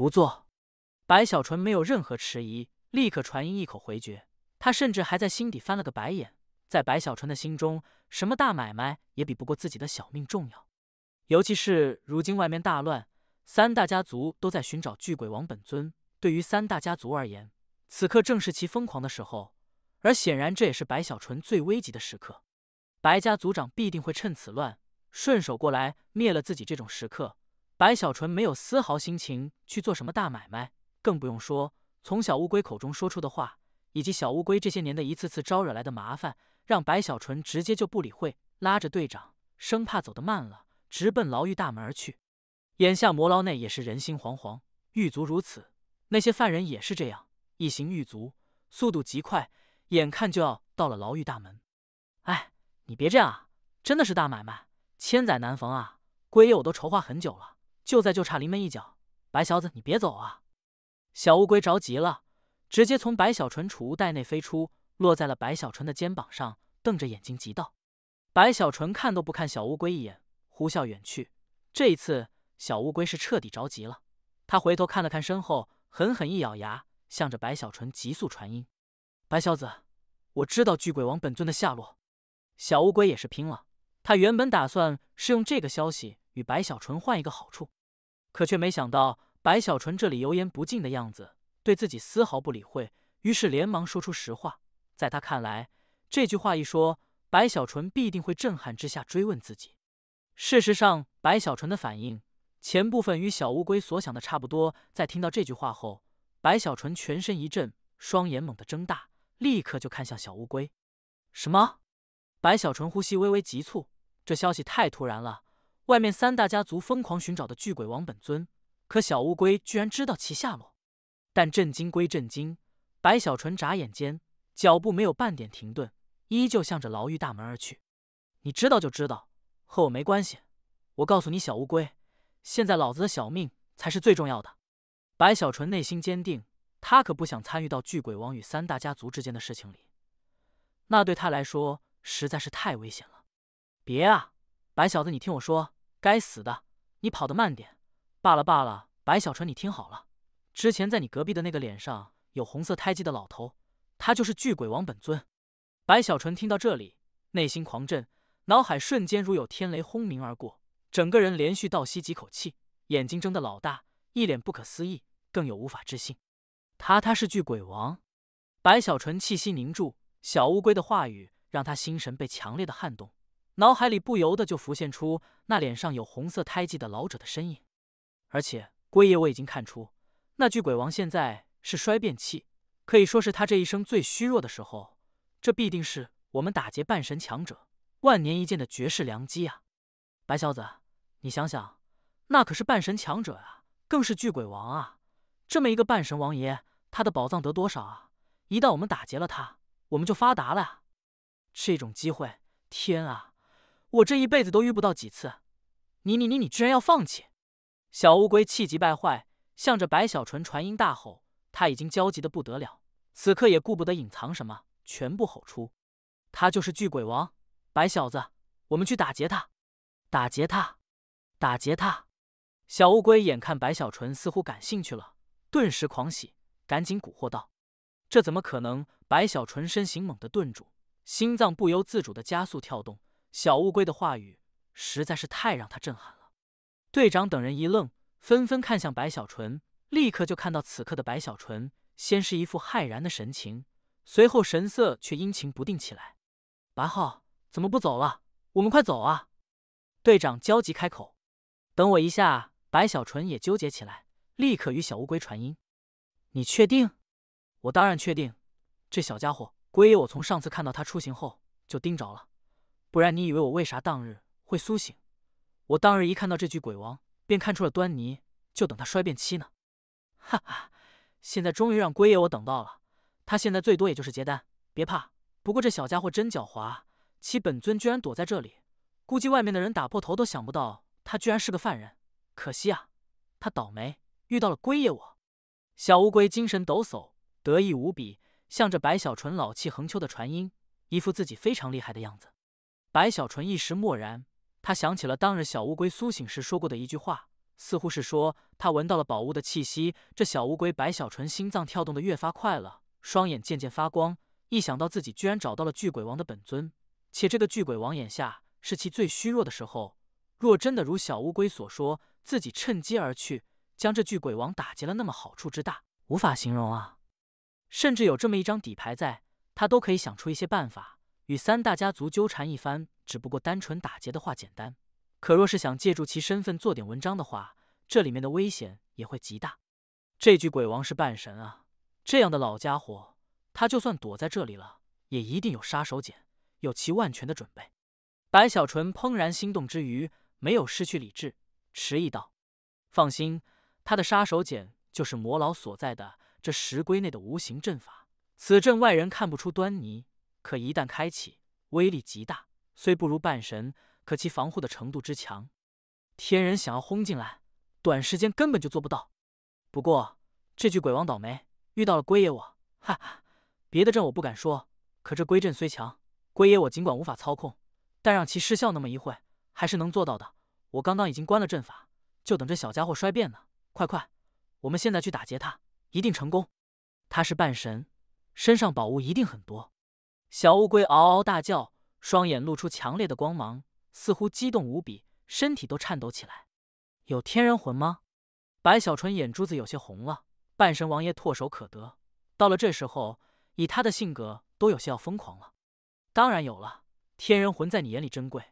不做，白小纯没有任何迟疑，立刻传音一口回绝。他甚至还在心底翻了个白眼。在白小纯的心中，什么大买卖也比不过自己的小命重要。尤其是如今外面大乱，三大家族都在寻找巨鬼王本尊。对于三大家族而言，此刻正是其疯狂的时候。而显然，这也是白小纯最危急的时刻。白家族长必定会趁此乱，顺手过来灭了自己。这种时刻。白小纯没有丝毫心情去做什么大买卖，更不用说从小乌龟口中说出的话，以及小乌龟这些年的一次次招惹来的麻烦，让白小纯直接就不理会，拉着队长，生怕走得慢了，直奔牢狱大门而去。眼下魔牢内也是人心惶惶，狱卒如此，那些犯人也是这样。一行狱卒速度极快，眼看就要到了牢狱大门。哎，你别这样啊！真的是大买卖，千载难逢啊！龟爷，我都筹划很久了。就在就差临门一脚，白小子，你别走啊！小乌龟着急了，直接从白小纯储物袋内飞出，落在了白小纯的肩膀上，瞪着眼睛急道：“白小纯，看都不看小乌龟一眼，呼啸远去。”这一次，小乌龟是彻底着急了，他回头看了看身后，狠狠一咬牙，向着白小纯急速传音：“白小子，我知道巨鬼王本尊的下落。”小乌龟也是拼了，他原本打算是用这个消息。与白小纯换一个好处，可却没想到白小纯这里油盐不进的样子，对自己丝毫不理会。于是连忙说出实话。在他看来，这句话一说，白小纯必定会震撼之下追问自己。事实上，白小纯的反应前部分与小乌龟所想的差不多。在听到这句话后，白小纯全身一震，双眼猛地睁大，立刻就看向小乌龟。什么？白小纯呼吸微微急促，这消息太突然了。外面三大家族疯狂寻找的巨鬼王本尊，可小乌龟居然知道其下落。但震惊归震惊，白小纯眨眼间脚步没有半点停顿，依旧向着牢狱大门而去。你知道就知道，和我没关系。我告诉你，小乌龟，现在老子的小命才是最重要的。白小纯内心坚定，他可不想参与到巨鬼王与三大家族之间的事情里，那对他来说实在是太危险了。别啊，白小子，你听我说。该死的，你跑得慢点。罢了罢了，白小纯，你听好了，之前在你隔壁的那个脸上有红色胎记的老头，他就是巨鬼王本尊。白小纯听到这里，内心狂震，脑海瞬间如有天雷轰鸣而过，整个人连续倒吸几口气，眼睛睁得老大，一脸不可思议，更有无法置信。他他是巨鬼王？白小纯气息凝住，小乌龟的话语让他心神被强烈的撼动。脑海里不由得就浮现出那脸上有红色胎记的老者的身影，而且龟爷我已经看出，那巨鬼王现在是衰变期，可以说是他这一生最虚弱的时候。这必定是我们打劫半神强者、万年一见的绝世良机啊！白小子，你想想，那可是半神强者啊，更是巨鬼王啊，这么一个半神王爷，他的宝藏得多少啊？一旦我们打劫了他，我们就发达了啊！这种机会，天啊！我这一辈子都遇不到几次，你你你你居然要放弃！小乌龟气急败坏，向着白小纯传音大吼。他已经焦急的不得了，此刻也顾不得隐藏什么，全部吼出。他就是巨鬼王，白小子，我们去打劫他！打劫他！打劫他！小乌龟眼看白小纯似乎感兴趣了，顿时狂喜，赶紧蛊惑道：“这怎么可能？”白小纯身形猛地顿住，心脏不由自主地加速跳动。小乌龟的话语实在是太让他震撼了，队长等人一愣，纷纷看向白小纯，立刻就看到此刻的白小纯，先是一副骇然的神情，随后神色却阴晴不定起来。白浩，怎么不走了？我们快走啊！队长焦急开口。等我一下。白小纯也纠结起来，立刻与小乌龟传音：“你确定？我当然确定。这小家伙，龟爷我从上次看到他出行后就盯着了。”不然你以为我为啥当日会苏醒？我当日一看到这具鬼王，便看出了端倪，就等他衰变期呢。哈哈，现在终于让龟爷我等到了。他现在最多也就是结丹，别怕。不过这小家伙真狡猾，其本尊居然躲在这里，估计外面的人打破头都想不到他居然是个犯人。可惜啊，他倒霉遇到了龟爷我。小乌龟精神抖擞，得意无比，向着白小纯老气横秋的传音，一副自己非常厉害的样子。白小纯一时默然，他想起了当日小乌龟苏醒时说过的一句话，似乎是说他闻到了宝物的气息。这小乌龟，白小纯心脏跳动的越发快了，双眼渐渐发光。一想到自己居然找到了巨鬼王的本尊，且这个巨鬼王眼下是其最虚弱的时候，若真的如小乌龟所说，自己趁机而去，将这巨鬼王打劫了，那么好处之大，无法形容啊！甚至有这么一张底牌在，他都可以想出一些办法。与三大家族纠缠一番，只不过单纯打劫的话简单；可若是想借助其身份做点文章的话，这里面的危险也会极大。这具鬼王是半神啊，这样的老家伙，他就算躲在这里了，也一定有杀手锏，有其万全的准备。白小纯怦然心动之余，没有失去理智，迟疑道：“放心，他的杀手锏就是魔老所在的这石龟内的无形阵法，此阵外人看不出端倪。”可一旦开启，威力极大。虽不如半神，可其防护的程度之强，天人想要轰进来，短时间根本就做不到。不过这具鬼王倒霉，遇到了龟爷我，哈哈！别的阵我不敢说，可这龟阵虽强，龟爷我尽管无法操控，但让其失效那么一会，还是能做到的。我刚刚已经关了阵法，就等这小家伙衰变呢。快快，我们现在去打劫他，一定成功。他是半神，身上宝物一定很多。小乌龟嗷嗷大叫，双眼露出强烈的光芒，似乎激动无比，身体都颤抖起来。有天人魂吗？白小纯眼珠子有些红了。半神王爷唾手可得，到了这时候，以他的性格都有些要疯狂了。当然有了，天人魂在你眼里珍贵，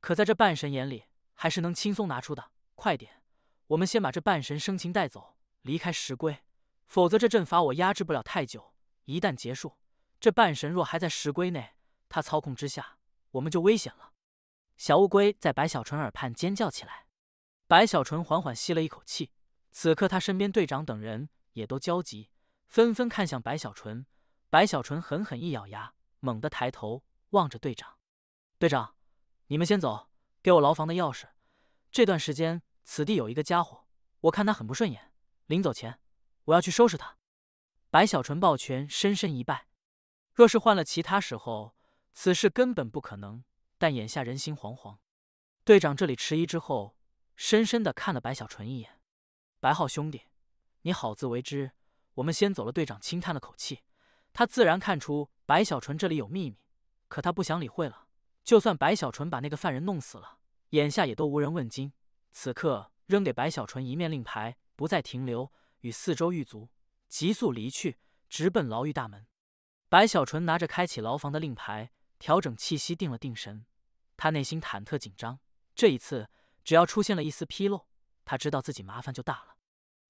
可在这半神眼里，还是能轻松拿出的。快点，我们先把这半神生擒带走，离开石龟，否则这阵法我压制不了太久，一旦结束。这半神若还在石龟内，他操控之下，我们就危险了。小乌龟在白小纯耳畔尖叫起来。白小纯缓缓吸了一口气。此刻他身边队长等人也都焦急，纷纷看向白小纯。白小纯狠狠一咬牙，猛地抬头望着队长：“队长，你们先走，给我牢房的钥匙。这段时间，此地有一个家伙，我看他很不顺眼。临走前，我要去收拾他。”白小纯抱拳深深一拜。若是换了其他时候，此事根本不可能。但眼下人心惶惶，队长这里迟疑之后，深深的看了白小纯一眼：“白浩兄弟，你好自为之，我们先走了。”队长轻叹了口气，他自然看出白小纯这里有秘密，可他不想理会了。就算白小纯把那个犯人弄死了，眼下也都无人问津。此刻扔给白小纯一面令牌，不再停留，与四周狱卒急速离去，直奔牢狱大门。白小纯拿着开启牢房的令牌，调整气息，定了定神。他内心忐忑紧张，这一次只要出现了一丝纰漏，他知道自己麻烦就大了。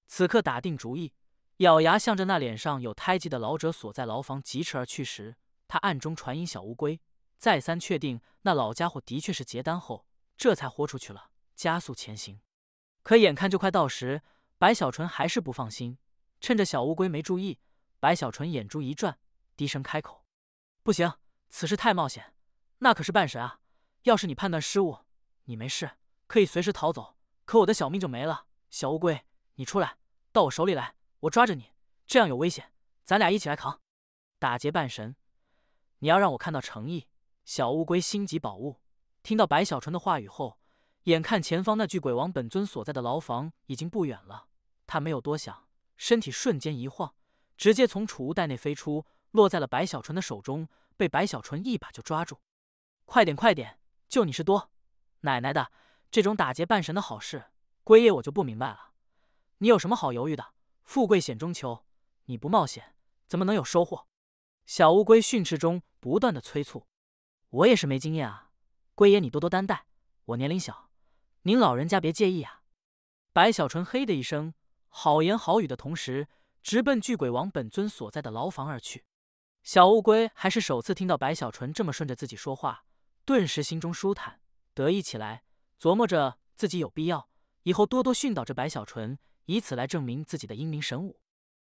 此刻打定主意，咬牙向着那脸上有胎记的老者所在牢房疾驰而去时，他暗中传音小乌龟，再三确定那老家伙的确是结丹后，这才豁出去了，加速前行。可眼看就快到时，白小纯还是不放心，趁着小乌龟没注意，白小纯眼珠一转。低声开口：“不行，此事太冒险，那可是半神啊！要是你判断失误，你没事可以随时逃走，可我的小命就没了。”小乌龟，你出来，到我手里来，我抓着你，这样有危险，咱俩一起来扛。打劫半神，你要让我看到诚意。小乌龟心急宝物，听到白小纯的话语后，眼看前方那具鬼王本尊所在的牢房已经不远了，他没有多想，身体瞬间一晃，直接从储物袋内飞出。落在了白小纯的手中，被白小纯一把就抓住。快点，快点！就你是多，奶奶的，这种打劫半神的好事，龟爷我就不明白了。你有什么好犹豫的？富贵险中求，你不冒险怎么能有收获？小乌龟训斥中不断的催促。我也是没经验啊，龟爷你多多担待，我年龄小，您老人家别介意啊。白小纯嘿的一声，好言好语的同时，直奔巨鬼王本尊所在的牢房而去。小乌龟还是首次听到白小纯这么顺着自己说话，顿时心中舒坦，得意起来，琢磨着自己有必要以后多多训导着白小纯，以此来证明自己的英明神武。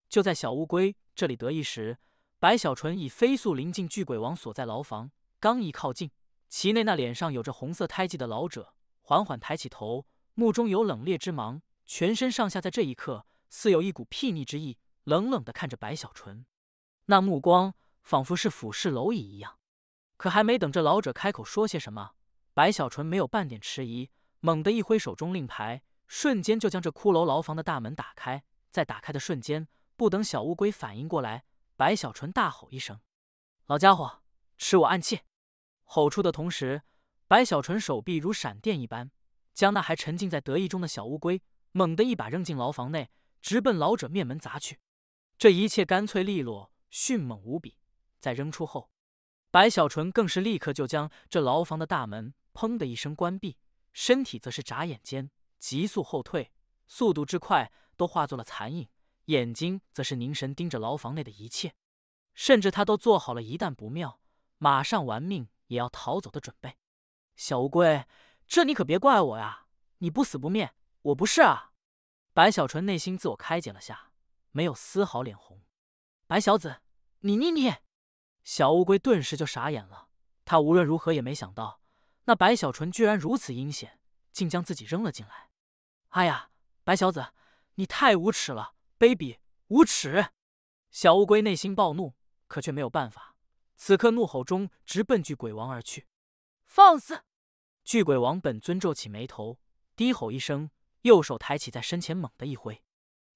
就在小乌龟这里得意时，白小纯已飞速临近巨鬼王所在牢房，刚一靠近，其内那脸上有着红色胎记的老者缓缓抬起头，目中有冷冽之芒，全身上下在这一刻似有一股睥睨之意，冷冷地看着白小纯，那目光。仿佛是俯视蝼蚁一样，可还没等这老者开口说些什么，白小纯没有半点迟疑，猛地一挥手中令牌，瞬间就将这骷髅牢房的大门打开。在打开的瞬间，不等小乌龟反应过来，白小纯大吼一声：“老家伙，吃我暗器！”吼出的同时，白小纯手臂如闪电一般，将那还沉浸在得意中的小乌龟猛地一把扔进牢房内，直奔老者面门砸去。这一切干脆利落，迅猛无比。在扔出后，白小纯更是立刻就将这牢房的大门砰的一声关闭，身体则是眨眼间急速后退，速度之快都化作了残影，眼睛则是凝神盯着牢房内的一切，甚至他都做好了一旦不妙，马上玩命也要逃走的准备。小乌龟，这你可别怪我呀！你不死不灭，我不是啊！白小纯内心自我开解了下，没有丝毫脸红。白小子，你你你！小乌龟顿时就傻眼了，他无论如何也没想到，那白小纯居然如此阴险，竟将自己扔了进来。哎呀，白小子，你太无耻了，卑鄙无耻！小乌龟内心暴怒，可却没有办法，此刻怒吼中直奔巨鬼王而去。放肆！巨鬼王本尊皱起眉头，低吼一声，右手抬起在身前猛地一挥，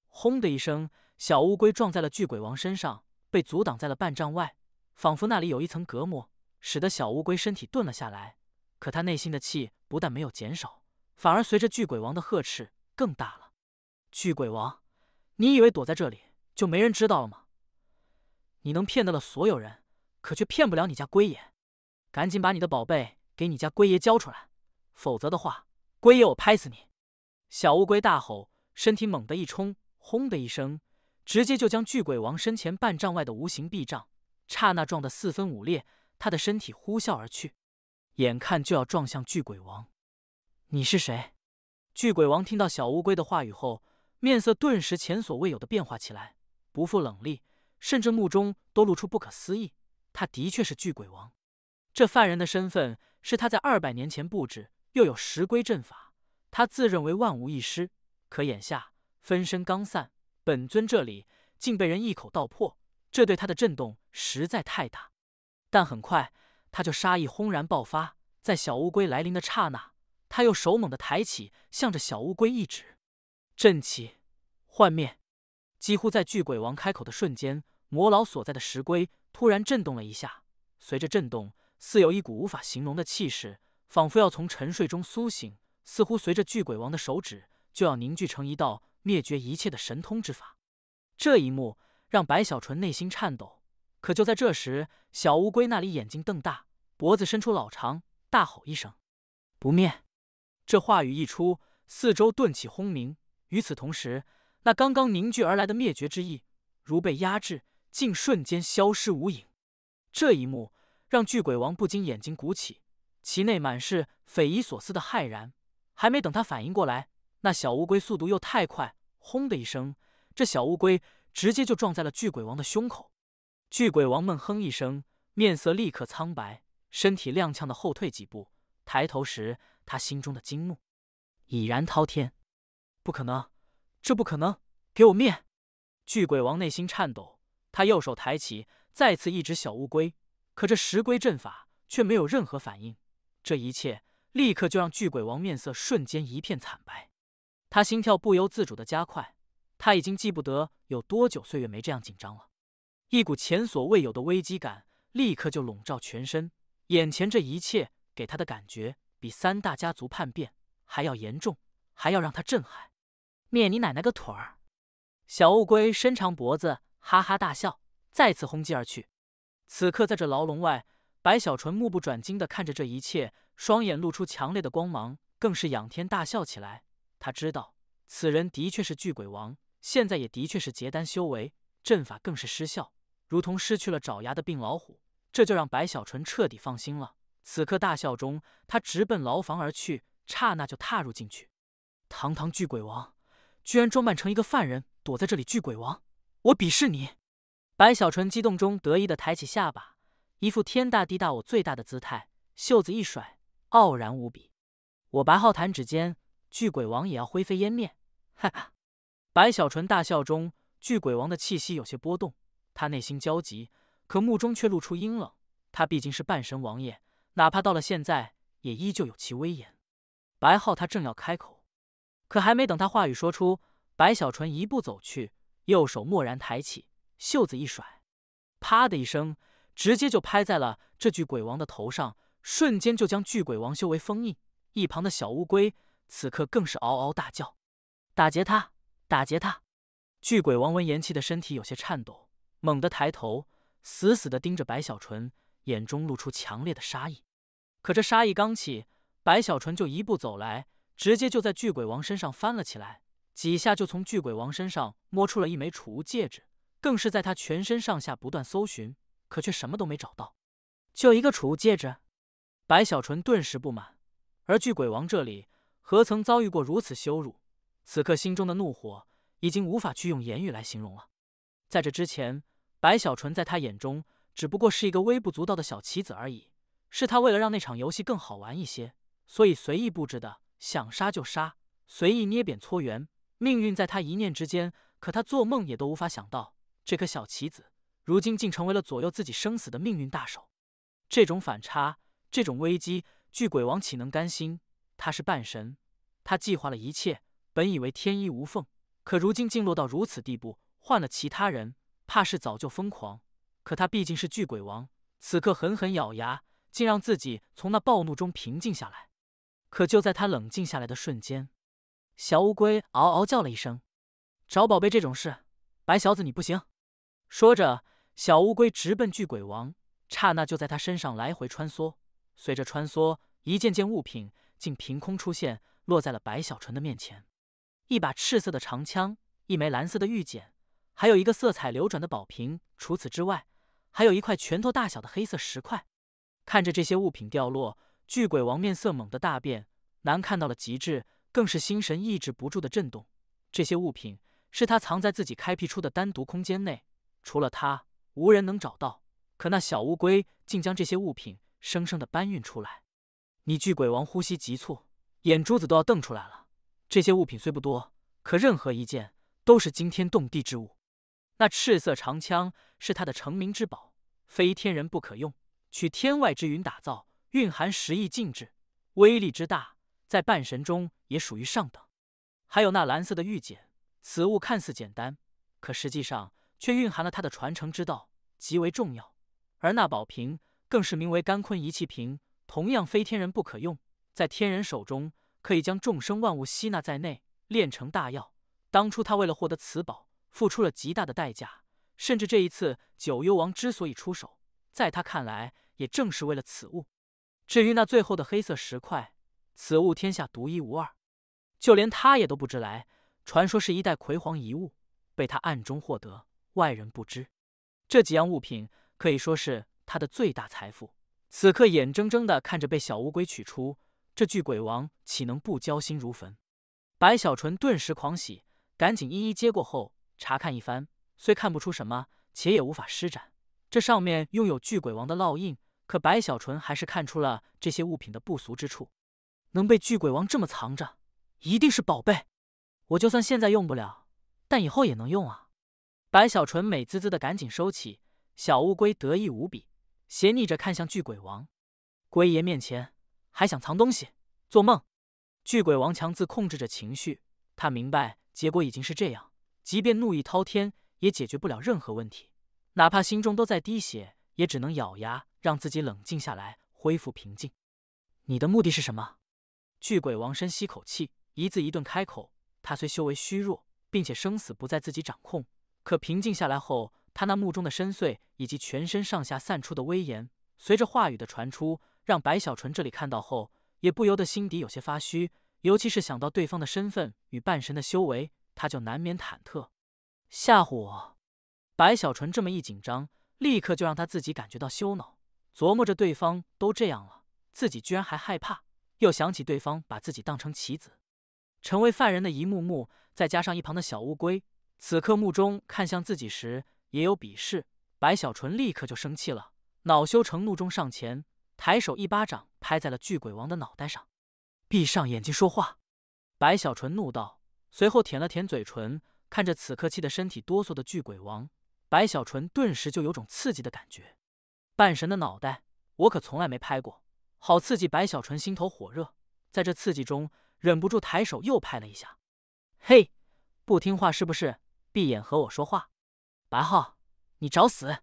轰的一声，小乌龟撞在了巨鬼王身上，被阻挡在了半丈外。仿佛那里有一层隔膜，使得小乌龟身体顿了下来。可他内心的气不但没有减少，反而随着巨鬼王的呵斥更大了。巨鬼王，你以为躲在这里就没人知道了吗？你能骗得了所有人，可却骗不了你家龟爷！赶紧把你的宝贝给你家龟爷交出来，否则的话，龟爷我拍死你！小乌龟大吼，身体猛地一冲，轰的一声，直接就将巨鬼王身前半丈外的无形壁障。刹那撞得四分五裂，他的身体呼啸而去，眼看就要撞向巨鬼王。你是谁？巨鬼王听到小乌龟的话语后，面色顿时前所未有的变化起来，不复冷厉，甚至目中都露出不可思议。他的确是巨鬼王，这犯人的身份是他在二百年前布置，又有石龟阵法，他自认为万无一失。可眼下分身刚散，本尊这里竟被人一口道破。这对他的震动实在太大，但很快他就杀意轰然爆发。在小乌龟来临的刹那，他又手猛地抬起，向着小乌龟一指，震起幻灭。几乎在巨鬼王开口的瞬间，魔老所在的石龟突然震动了一下。随着震动，似有一股无法形容的气势，仿佛要从沉睡中苏醒，似乎随着巨鬼王的手指，就要凝聚成一道灭绝一切的神通之法。这一幕。让白小纯内心颤抖。可就在这时，小乌龟那里眼睛瞪大，脖子伸出老长，大吼一声：“不灭！”这话语一出，四周顿起轰鸣。与此同时，那刚刚凝聚而来的灭绝之意，如被压制，竟瞬间消失无影。这一幕让巨鬼王不禁眼睛鼓起，其内满是匪夷所思的骇然。还没等他反应过来，那小乌龟速度又太快，轰的一声，这小乌龟。直接就撞在了巨鬼王的胸口，巨鬼王闷哼一声，面色立刻苍白，身体踉跄的后退几步。抬头时，他心中的惊怒已然滔天。不可能，这不可能！给我灭！巨鬼王内心颤抖，他右手抬起，再次一只小乌龟，可这石龟阵法却没有任何反应。这一切立刻就让巨鬼王面色瞬间一片惨白，他心跳不由自主的加快。他已经记不得有多久岁月没这样紧张了，一股前所未有的危机感立刻就笼罩全身。眼前这一切给他的感觉比三大家族叛变还要严重，还要让他震撼。灭你奶奶个腿儿！小乌龟伸长脖子，哈哈大笑，再次轰击而去。此刻在这牢笼外，白小纯目不转睛地看着这一切，双眼露出强烈的光芒，更是仰天大笑起来。他知道此人的确是巨鬼王。现在也的确是结丹修为，阵法更是失效，如同失去了爪牙的病老虎，这就让白小纯彻底放心了。此刻大笑中，他直奔牢房而去，刹那就踏入进去。堂堂巨鬼王，居然装扮成一个犯人躲在这里！巨鬼王，我鄙视你！白小纯激动中得意的抬起下巴，一副天大地大我最大的姿态，袖子一甩，傲然无比。我白浩弹指间，巨鬼王也要灰飞烟灭！哈哈。白小纯大笑中，巨鬼王的气息有些波动，他内心焦急，可目中却露出阴冷。他毕竟是半神王爷，哪怕到了现在，也依旧有其威严。白浩他正要开口，可还没等他话语说出，白小纯一步走去，右手蓦然抬起，袖子一甩，啪的一声，直接就拍在了这具鬼王的头上，瞬间就将巨鬼王修为封印。一旁的小乌龟此刻更是嗷嗷大叫：“打劫他！”打劫他！巨鬼王闻言，气的身体有些颤抖，猛地抬头，死死的盯着白小纯，眼中露出强烈的杀意。可这杀意刚起，白小纯就一步走来，直接就在巨鬼王身上翻了起来，几下就从巨鬼王身上摸出了一枚储物戒指，更是在他全身上下不断搜寻，可却什么都没找到，就一个储物戒指。白小纯顿时不满，而巨鬼王这里何曾遭遇过如此羞辱？此刻心中的怒火已经无法去用言语来形容了。在这之前，白小纯在他眼中只不过是一个微不足道的小棋子而已，是他为了让那场游戏更好玩一些，所以随意布置的，想杀就杀，随意捏扁搓圆，命运在他一念之间。可他做梦也都无法想到，这颗小棋子如今竟成为了左右自己生死的命运大手。这种反差，这种危机，巨鬼王岂能甘心？他是半神，他计划了一切。本以为天衣无缝，可如今竟落到如此地步，换了其他人，怕是早就疯狂。可他毕竟是巨鬼王，此刻狠狠咬牙，竟让自己从那暴怒中平静下来。可就在他冷静下来的瞬间，小乌龟嗷嗷叫了一声：“找宝贝这种事，白小子你不行！”说着，小乌龟直奔巨鬼王，刹那就在他身上来回穿梭。随着穿梭，一件件物品竟凭空出现，落在了白小纯的面前。一把赤色的长枪，一枚蓝色的玉简，还有一个色彩流转的宝瓶。除此之外，还有一块拳头大小的黑色石块。看着这些物品掉落，巨鬼王面色猛地大变，难看到了极致，更是心神抑制不住的震动。这些物品是他藏在自己开辟出的单独空间内，除了他，无人能找到。可那小乌龟竟将这些物品生生的搬运出来！你巨鬼王呼吸急促，眼珠子都要瞪出来了。这些物品虽不多，可任何一件都是惊天动地之物。那赤色长枪是他的成名之宝，非天人不可用，取天外之云打造，蕴含十亿禁制，威力之大，在半神中也属于上等。还有那蓝色的玉简，此物看似简单，可实际上却蕴含了他的传承之道，极为重要。而那宝瓶更是名为干坤仪器瓶，同样非天人不可用，在天人手中。可以将众生万物吸纳在内，炼成大药。当初他为了获得此宝，付出了极大的代价，甚至这一次九幽王之所以出手，在他看来，也正是为了此物。至于那最后的黑色石块，此物天下独一无二，就连他也都不知来。传说是一代魁皇遗物，被他暗中获得，外人不知。这几样物品可以说是他的最大财富。此刻眼睁睁的看着被小乌龟取出。这巨鬼王岂能不焦心如焚？白小纯顿时狂喜，赶紧一一接过后查看一番，虽看不出什么，且也无法施展。这上面拥有巨鬼王的烙印，可白小纯还是看出了这些物品的不俗之处。能被巨鬼王这么藏着，一定是宝贝。我就算现在用不了，但以后也能用啊！白小纯美滋滋的，赶紧收起。小乌龟得意无比，斜睨着看向巨鬼王，龟爷面前。还想藏东西？做梦！巨鬼王强自控制着情绪，他明白结果已经是这样，即便怒意滔天，也解决不了任何问题。哪怕心中都在滴血，也只能咬牙让自己冷静下来，恢复平静。你的目的是什么？巨鬼王深吸口气，一字一顿开口。他虽修为虚弱，并且生死不在自己掌控，可平静下来后，他那目中的深邃以及全身上下散出的威严，随着话语的传出。让白小纯这里看到后，也不由得心底有些发虚，尤其是想到对方的身份与半神的修为，他就难免忐忑。吓唬我？白小纯这么一紧张，立刻就让他自己感觉到羞恼，琢磨着对方都这样了，自己居然还害怕。又想起对方把自己当成棋子，成为犯人的一幕幕，再加上一旁的小乌龟此刻目中看向自己时也有鄙视，白小纯立刻就生气了，恼羞成怒中上前。抬手一巴掌拍在了巨鬼王的脑袋上，闭上眼睛说话。白小纯怒道，随后舔了舔嘴唇，看着此刻气得身体哆嗦的巨鬼王，白小纯顿时就有种刺激的感觉。半神的脑袋，我可从来没拍过，好刺激！白小纯心头火热，在这刺激中忍不住抬手又拍了一下。嘿，不听话是不是？闭眼和我说话。白浩，你找死！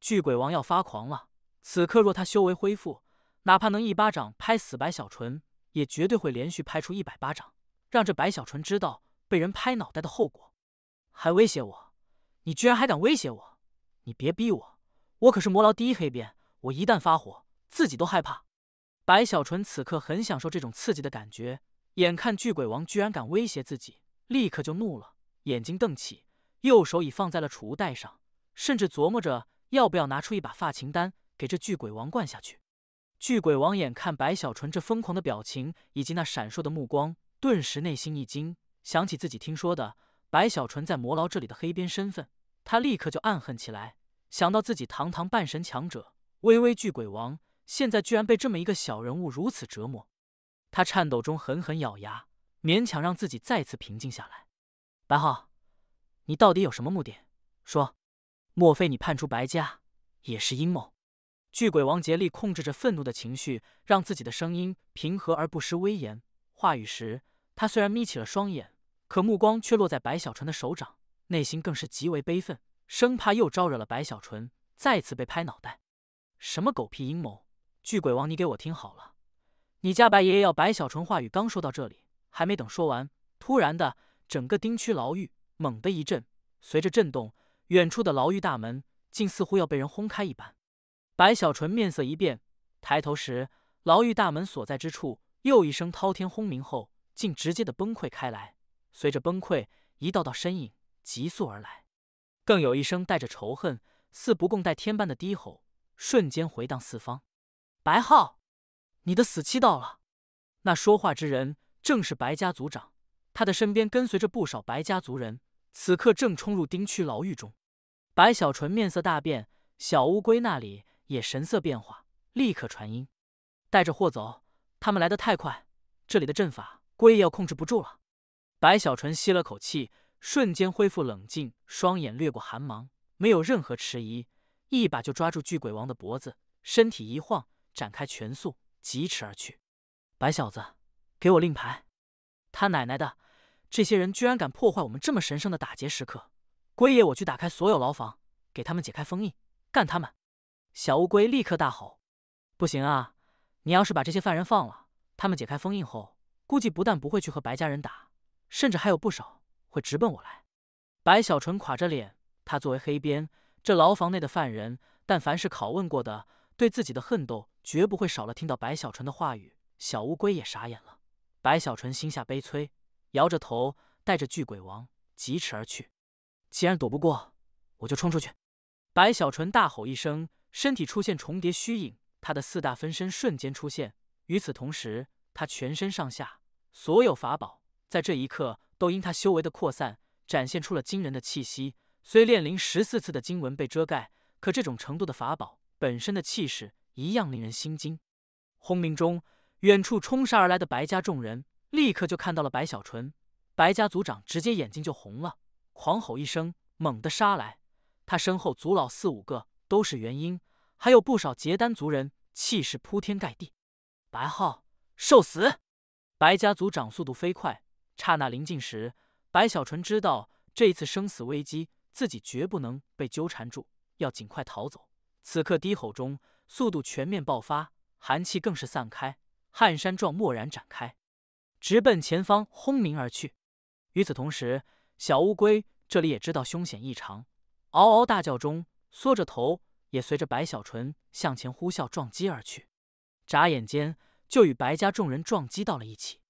巨鬼王要发狂了。此刻若他修为恢复，哪怕能一巴掌拍死白小纯，也绝对会连续拍出一百巴掌，让这白小纯知道被人拍脑袋的后果。还威胁我？你居然还敢威胁我？你别逼我！我可是魔牢第一黑鞭，我一旦发火，自己都害怕。白小纯此刻很享受这种刺激的感觉，眼看巨鬼王居然敢威胁自己，立刻就怒了，眼睛瞪起，右手已放在了储物袋上，甚至琢磨着要不要拿出一把发情丹。给这巨鬼王灌下去！巨鬼王眼看白小纯这疯狂的表情以及那闪烁的目光，顿时内心一惊，想起自己听说的白小纯在魔牢这里的黑边身份，他立刻就暗恨起来。想到自己堂堂半神强者，微微巨鬼王，现在居然被这么一个小人物如此折磨，他颤抖中狠狠咬牙，勉强让自己再次平静下来。白浩，你到底有什么目的？说，莫非你叛出白家也是阴谋？巨鬼王竭力控制着愤怒的情绪，让自己的声音平和而不失威严。话语时，他虽然眯起了双眼，可目光却落在白小纯的手掌，内心更是极为悲愤，生怕又招惹了白小纯，再次被拍脑袋。什么狗屁阴谋！巨鬼王，你给我听好了，你家白爷爷要白小纯。话语刚说到这里，还没等说完，突然的，整个丁区牢狱猛地一震，随着震动，远处的牢狱大门竟似乎要被人轰开一般。白小纯面色一变，抬头时，牢狱大门所在之处又一声滔天轰鸣后，竟直接的崩溃开来。随着崩溃，一道道身影急速而来，更有一声带着仇恨、似不共戴天般的低吼，瞬间回荡四方。白浩，你的死期到了！那说话之人正是白家族长，他的身边跟随着不少白家族人，此刻正冲入丁区牢狱中。白小纯面色大变，小乌龟那里？也神色变化，立刻传音，带着霍走。他们来得太快，这里的阵法龟也要控制不住了。白小纯吸了口气，瞬间恢复冷静，双眼掠过寒芒，没有任何迟疑，一把就抓住巨鬼王的脖子，身体一晃，展开全速疾驰而去。白小子，给我令牌！他奶奶的，这些人居然敢破坏我们这么神圣的打劫时刻！龟爷，我去打开所有牢房，给他们解开封印，干他们！小乌龟立刻大吼：“不行啊！你要是把这些犯人放了，他们解开封印后，估计不但不会去和白家人打，甚至还有不少会直奔我来。”白小纯垮着脸，他作为黑边，这牢房内的犯人，但凡是拷问过的，对自己的恨斗绝不会少了。听到白小纯的话语，小乌龟也傻眼了。白小纯心下悲催，摇着头，带着巨鬼王疾驰而去。既然躲不过，我就冲出去！白小纯大吼一声。身体出现重叠虚影，他的四大分身瞬间出现。与此同时，他全身上下所有法宝在这一刻都因他修为的扩散展现出了惊人的气息。虽炼灵十四次的经文被遮盖，可这种程度的法宝本身的气势一样令人心惊。轰鸣中，远处冲杀而来的白家众人立刻就看到了白小纯，白家族长直接眼睛就红了，狂吼一声，猛地杀来。他身后族老四五个都是元婴。还有不少结丹族人，气势铺天盖地。白浩，受死！白家族长速度飞快，刹那临近时，白小纯知道这一次生死危机，自己绝不能被纠缠住，要尽快逃走。此刻低吼中，速度全面爆发，寒气更是散开，撼山状蓦然展开，直奔前方轰鸣而去。与此同时，小乌龟这里也知道凶险异常，嗷嗷大叫中缩着头。也随着白小纯向前呼啸撞击而去，眨眼间就与白家众人撞击到了一起。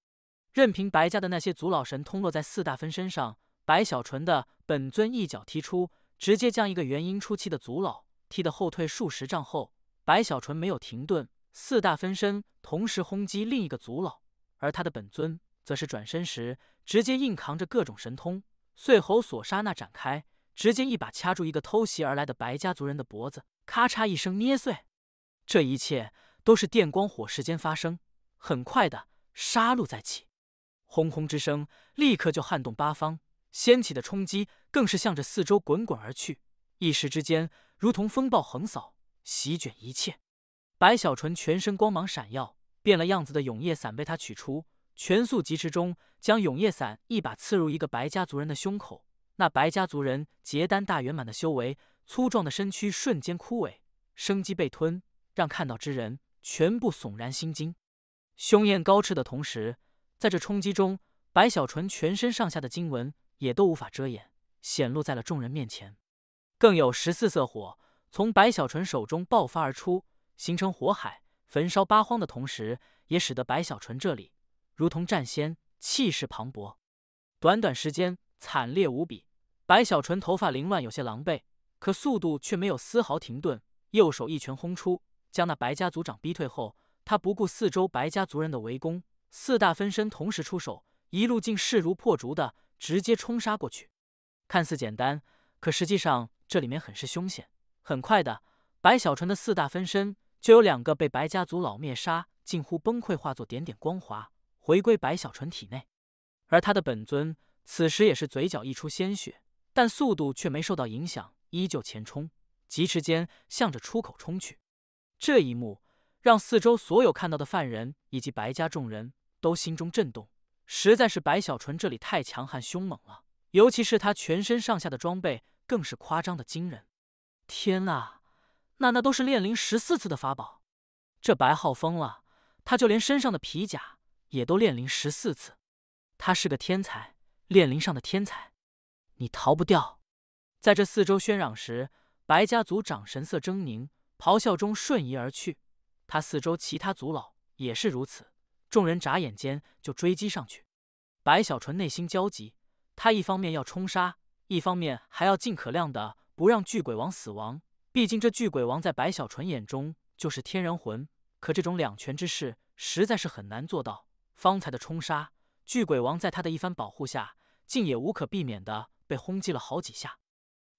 任凭白家的那些族老神通落在四大分身上，白小纯的本尊一脚踢出，直接将一个元婴初期的族老踢得后退数十丈。后，白小纯没有停顿，四大分身同时轰击另一个族老，而他的本尊则是转身时直接硬扛着各种神通，碎猴锁沙那展开。直接一把掐住一个偷袭而来的白家族人的脖子，咔嚓一声捏碎。这一切都是电光火石间发生，很快的杀戮再起，轰轰之声立刻就撼动八方，掀起的冲击更是向着四周滚滚而去。一时之间，如同风暴横扫，席卷一切。白小纯全身光芒闪耀，变了样子的永夜伞被他取出，全速疾驰中，将永夜伞一把刺入一个白家族人的胸口。那白家族人结丹大圆满的修为，粗壮的身躯瞬间枯萎，生机被吞，让看到之人全部悚然心惊。凶焰高炽的同时，在这冲击中，白小纯全身上下的经文也都无法遮掩，显露在了众人面前。更有十四色火从白小纯手中爆发而出，形成火海，焚烧八荒的同时，也使得白小纯这里如同战仙，气势磅礴。短短时间，惨烈无比。白小纯头发凌乱，有些狼狈，可速度却没有丝毫停顿。右手一拳轰出，将那白家族长逼退后，他不顾四周白家族人的围攻，四大分身同时出手，一路竟势如破竹的直接冲杀过去。看似简单，可实际上这里面很是凶险。很快的，白小纯的四大分身就有两个被白家族老灭杀，近乎崩溃，化作点点光华回归白小纯体内。而他的本尊此时也是嘴角溢出鲜血。但速度却没受到影响，依旧前冲，疾驰间向着出口冲去。这一幕让四周所有看到的犯人以及白家众人都心中震动。实在是白小纯这里太强悍凶猛了，尤其是他全身上下的装备更是夸张的惊人。天呐，那那都是炼灵十四次的法宝！这白浩疯了，他就连身上的皮甲也都炼灵十四次。他是个天才，炼灵上的天才。你逃不掉，在这四周喧嚷时，白家族长神色狰狞，咆哮中瞬移而去。他四周其他族老也是如此，众人眨眼间就追击上去。白小纯内心焦急，他一方面要冲杀，一方面还要尽可量的不让巨鬼王死亡。毕竟这巨鬼王在白小纯眼中就是天人魂，可这种两全之事实在是很难做到。方才的冲杀，巨鬼王在他的一番保护下，竟也无可避免的。被轰击了好几下，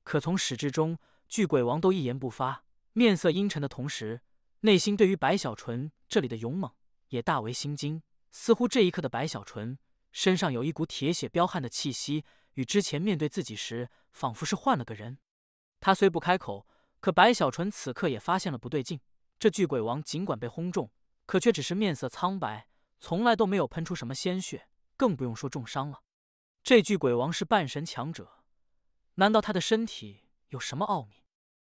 可从始至终，巨鬼王都一言不发，面色阴沉的同时，内心对于白小纯这里的勇猛也大为心惊。似乎这一刻的白小纯身上有一股铁血彪悍的气息，与之前面对自己时仿佛是换了个人。他虽不开口，可白小纯此刻也发现了不对劲。这巨鬼王尽管被轰中，可却只是面色苍白，从来都没有喷出什么鲜血，更不用说重伤了。这具鬼王是半神强者，难道他的身体有什么奥秘？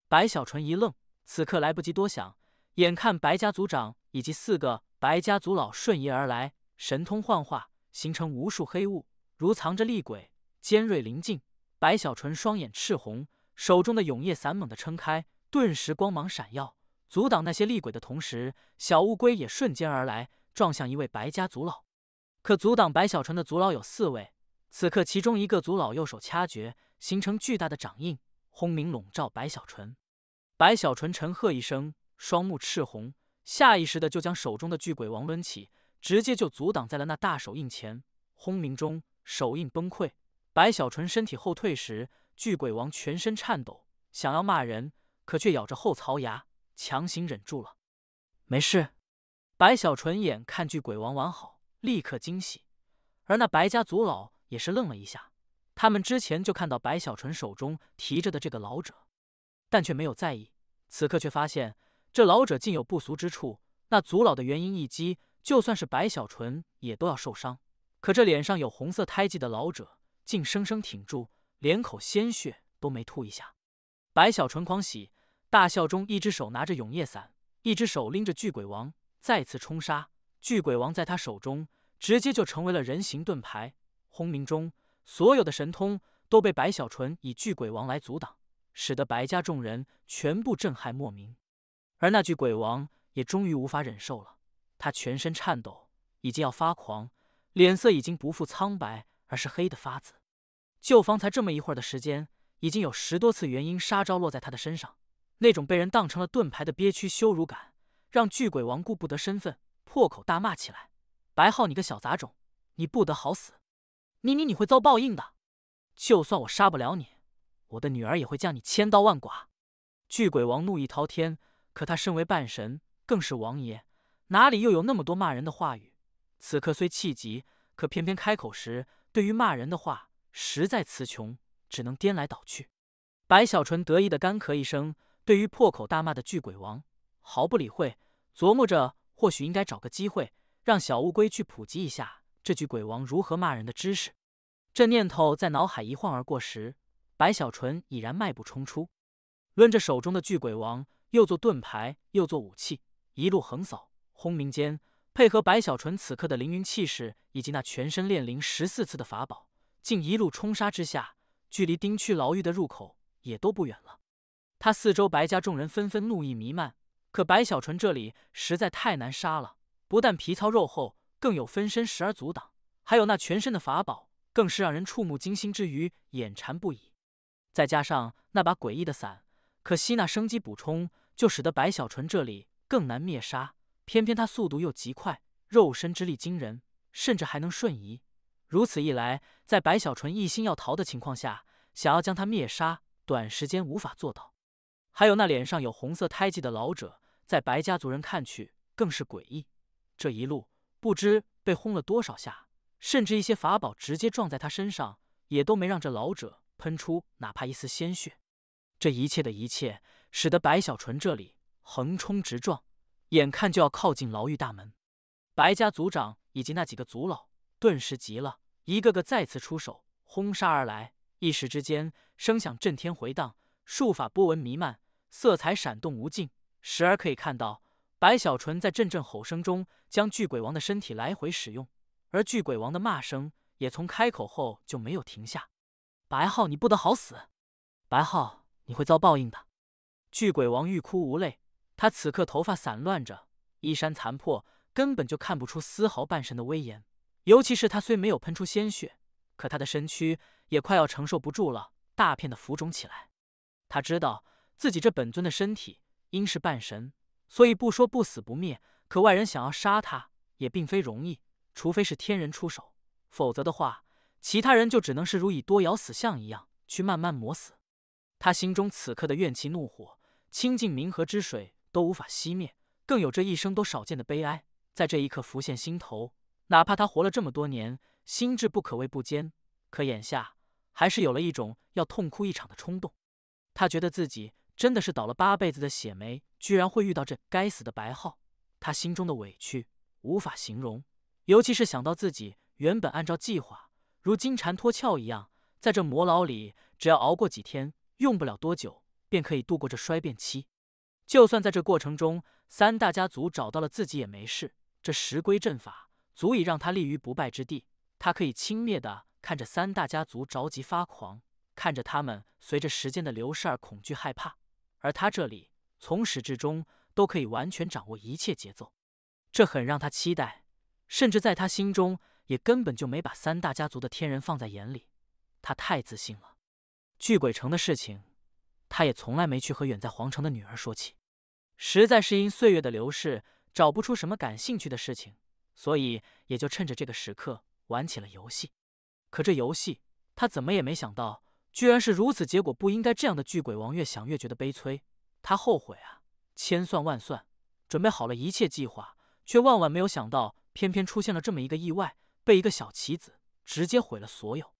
白小纯一愣，此刻来不及多想，眼看白家族长以及四个白家族老瞬移而来，神通幻化，形成无数黑雾，如藏着厉鬼，尖锐临近。白小纯双眼赤红，手中的永夜伞猛地撑开，顿时光芒闪耀，阻挡那些厉鬼的同时，小乌龟也瞬间而来，撞向一位白家族老。可阻挡白小纯的族老有四位。此刻，其中一个族老右手掐诀，形成巨大的掌印，轰鸣笼罩白小纯。白小纯沉喝一声，双目赤红，下意识的就将手中的巨鬼王抡起，直接就阻挡在了那大手印前。轰鸣中，手印崩溃。白小纯身体后退时，巨鬼王全身颤抖，想要骂人，可却咬着后槽牙，强行忍住了。没事。白小纯眼看巨鬼王完好，立刻惊喜。而那白家族老。也是愣了一下，他们之前就看到白小纯手中提着的这个老者，但却没有在意。此刻却发现，这老者竟有不俗之处。那祖老的元婴一击，就算是白小纯也都要受伤。可这脸上有红色胎记的老者，竟生生挺住，连口鲜血都没吐一下。白小纯狂喜大笑中，一只手拿着永夜伞，一只手拎着巨鬼王，再次冲杀。巨鬼王在他手中，直接就成为了人形盾牌。轰鸣中，所有的神通都被白小纯以巨鬼王来阻挡，使得白家众人全部震撼莫名。而那巨鬼王也终于无法忍受了，他全身颤抖，已经要发狂，脸色已经不复苍白，而是黑的发紫。就方才这么一会儿的时间，已经有十多次元婴杀招落在他的身上，那种被人当成了盾牌的憋屈羞辱感，让巨鬼王顾不得身份，破口大骂起来：“白浩，你个小杂种，你不得好死！”你你你会遭报应的，就算我杀不了你，我的女儿也会将你千刀万剐。巨鬼王怒意滔天，可他身为半神，更是王爷，哪里又有那么多骂人的话语？此刻虽气急，可偏偏开口时，对于骂人的话实在词穷，只能颠来倒去。白小纯得意的干咳一声，对于破口大骂的巨鬼王毫不理会，琢磨着或许应该找个机会让小乌龟去普及一下。这具鬼王如何骂人的知识？这念头在脑海一晃而过时，白小纯已然迈步冲出，抡着手中的巨鬼王，又做盾牌，又做武器，一路横扫，轰鸣间，配合白小纯此刻的凌云气势以及那全身炼灵十四次的法宝，竟一路冲杀之下，距离丁区牢狱的入口也都不远了。他四周白家众人纷纷怒意弥漫，可白小纯这里实在太难杀了，不但皮糙肉厚。更有分身时而阻挡，还有那全身的法宝，更是让人触目惊心之余眼馋不已。再加上那把诡异的伞，可吸纳生机补充，就使得白小纯这里更难灭杀。偏偏他速度又极快，肉身之力惊人，甚至还能瞬移。如此一来，在白小纯一心要逃的情况下，想要将他灭杀，短时间无法做到。还有那脸上有红色胎记的老者，在白家族人看去，更是诡异。这一路。不知被轰了多少下，甚至一些法宝直接撞在他身上，也都没让这老者喷出哪怕一丝鲜血。这一切的一切，使得白小纯这里横冲直撞，眼看就要靠近牢狱大门，白家族长以及那几个族老顿时急了，一个个再次出手轰杀而来。一时之间，声响震天回荡，术法波纹弥漫，色彩闪动无尽，时而可以看到。白小纯在阵阵吼声中将巨鬼王的身体来回使用，而巨鬼王的骂声也从开口后就没有停下。白浩，你不得好死！白浩，你会遭报应的！巨鬼王欲哭无泪，他此刻头发散乱着，衣衫残破，根本就看不出丝毫半神的威严。尤其是他虽没有喷出鲜血，可他的身躯也快要承受不住了，大片的浮肿起来。他知道自己这本尊的身体应是半神。所以不说不死不灭，可外人想要杀他也并非容易，除非是天人出手，否则的话，其他人就只能是如以多咬死象一样，去慢慢磨死。他心中此刻的怨气、怒火，清净冥河之水都无法熄灭，更有这一生都少见的悲哀，在这一刻浮现心头。哪怕他活了这么多年，心智不可谓不坚，可眼下还是有了一种要痛哭一场的冲动。他觉得自己真的是倒了八辈子的血霉。居然会遇到这该死的白浩，他心中的委屈无法形容。尤其是想到自己原本按照计划，如金蝉脱壳一样，在这魔牢里，只要熬过几天，用不了多久便可以度过这衰变期。就算在这过程中，三大家族找到了自己也没事，这石龟阵法足以让他立于不败之地。他可以轻蔑地看着三大家族着急发狂，看着他们随着时间的流逝而恐惧害怕，而他这里。从始至终都可以完全掌握一切节奏，这很让他期待，甚至在他心中也根本就没把三大家族的天人放在眼里。他太自信了。巨鬼城的事情，他也从来没去和远在皇城的女儿说起，实在是因岁月的流逝，找不出什么感兴趣的事情，所以也就趁着这个时刻玩起了游戏。可这游戏，他怎么也没想到，居然是如此结果，不应该这样的。巨鬼王越想越觉得悲催。他后悔啊！千算万算，准备好了一切计划，却万万没有想到，偏偏出现了这么一个意外，被一个小棋子直接毁了所有。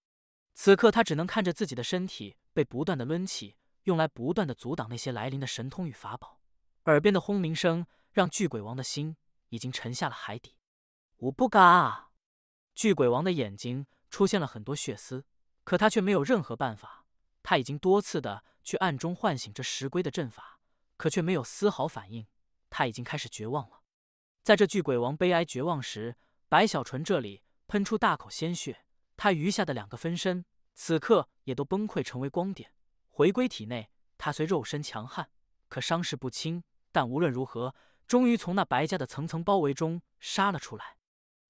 此刻他只能看着自己的身体被不断的抡起，用来不断的阻挡那些来临的神通与法宝。耳边的轰鸣声让巨鬼王的心已经沉下了海底。我不甘啊！巨鬼王的眼睛出现了很多血丝，可他却没有任何办法。他已经多次的去暗中唤醒这石龟的阵法。可却没有丝毫反应，他已经开始绝望了。在这巨鬼王悲哀绝望时，白小纯这里喷出大口鲜血，他余下的两个分身此刻也都崩溃成为光点，回归体内。他虽肉身强悍，可伤势不轻，但无论如何，终于从那白家的层层包围中杀了出来。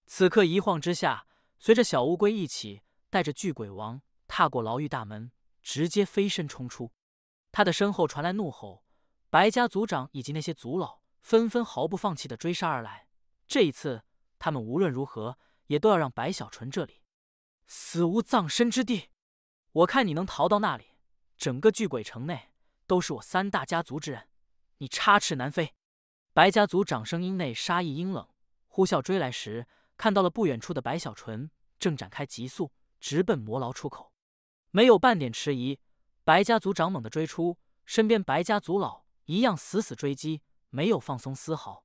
此刻一晃之下，随着小乌龟一起带着巨鬼王踏过牢狱大门，直接飞身冲出。他的身后传来怒吼。白家族长以及那些族老纷纷毫不放弃的追杀而来，这一次他们无论如何也都要让白小纯这里死无葬身之地。我看你能逃到那里？整个巨鬼城内都是我三大家族之人，你插翅难飞。白家族长声音内杀意阴冷，呼啸追来时，看到了不远处的白小纯正展开急速直奔魔牢出口，没有半点迟疑，白家族长猛地追出，身边白家族老。一样死死追击，没有放松丝毫。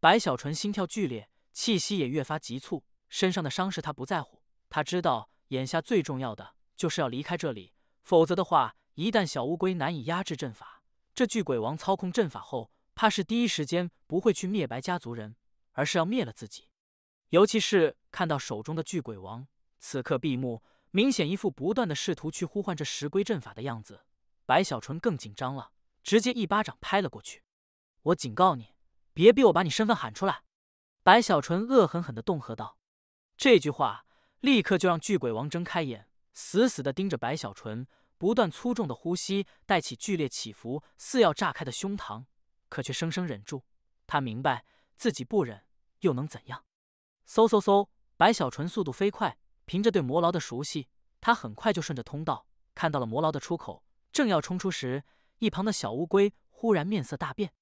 白小纯心跳剧烈，气息也越发急促，身上的伤势他不在乎，他知道眼下最重要的就是要离开这里，否则的话，一旦小乌龟难以压制阵法，这巨鬼王操控阵法后，怕是第一时间不会去灭白家族人，而是要灭了自己。尤其是看到手中的巨鬼王此刻闭目，明显一副不断的试图去呼唤这石龟阵法的样子，白小纯更紧张了。直接一巴掌拍了过去！我警告你，别逼我把你身份喊出来！”白小纯恶狠狠的恫喝道。这句话立刻就让巨鬼王睁开眼，死死的盯着白小纯，不断粗重的呼吸带起剧烈起伏，似要炸开的胸膛，可却生生忍住。他明白自己不忍，又能怎样？嗖嗖嗖！白小纯速度飞快，凭着对魔牢的熟悉，他很快就顺着通道看到了魔牢的出口，正要冲出时。一旁的小乌龟忽然面色大变，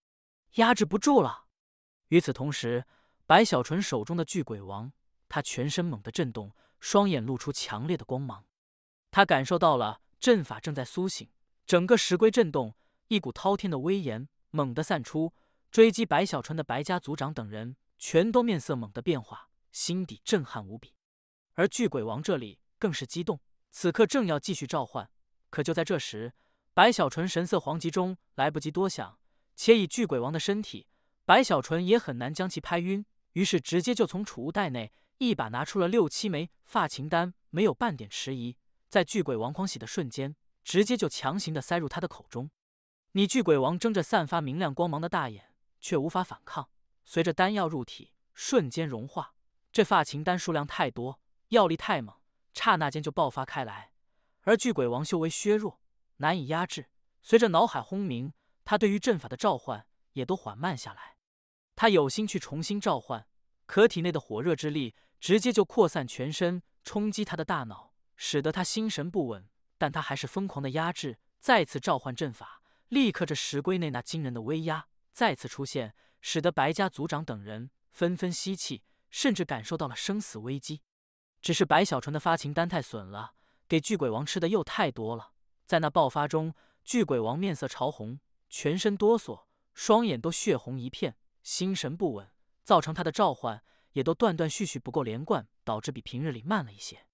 压制不住了。与此同时，白小纯手中的巨鬼王，他全身猛地震动，双眼露出强烈的光芒。他感受到了阵法正在苏醒，整个石龟震动，一股滔天的威严猛地散出。追击白小纯的白家族长等人，全都面色猛地变化，心底震撼无比。而巨鬼王这里更是激动，此刻正要继续召唤，可就在这时。白小纯神色惶急中，来不及多想，且以巨鬼王的身体，白小纯也很难将其拍晕。于是直接就从储物袋内一把拿出了六七枚发情丹，没有半点迟疑，在巨鬼王狂喜的瞬间，直接就强行的塞入他的口中。你巨鬼王睁着散发明亮光芒的大眼，却无法反抗。随着丹药入体，瞬间融化。这发情丹数量太多，药力太猛，刹那间就爆发开来，而巨鬼王修为削弱。难以压制，随着脑海轰鸣，他对于阵法的召唤也都缓慢下来。他有心去重新召唤，可体内的火热之力直接就扩散全身，冲击他的大脑，使得他心神不稳。但他还是疯狂的压制，再次召唤阵法，立刻这石龟内那惊人的威压再次出现，使得白家族长等人纷纷吸气，甚至感受到了生死危机。只是白小纯的发情丹太损了，给巨鬼王吃的又太多了。在那爆发中，巨鬼王面色潮红，全身哆嗦，双眼都血红一片，心神不稳，造成他的召唤也都断断续续，不够连贯，导致比平日里慢了一些。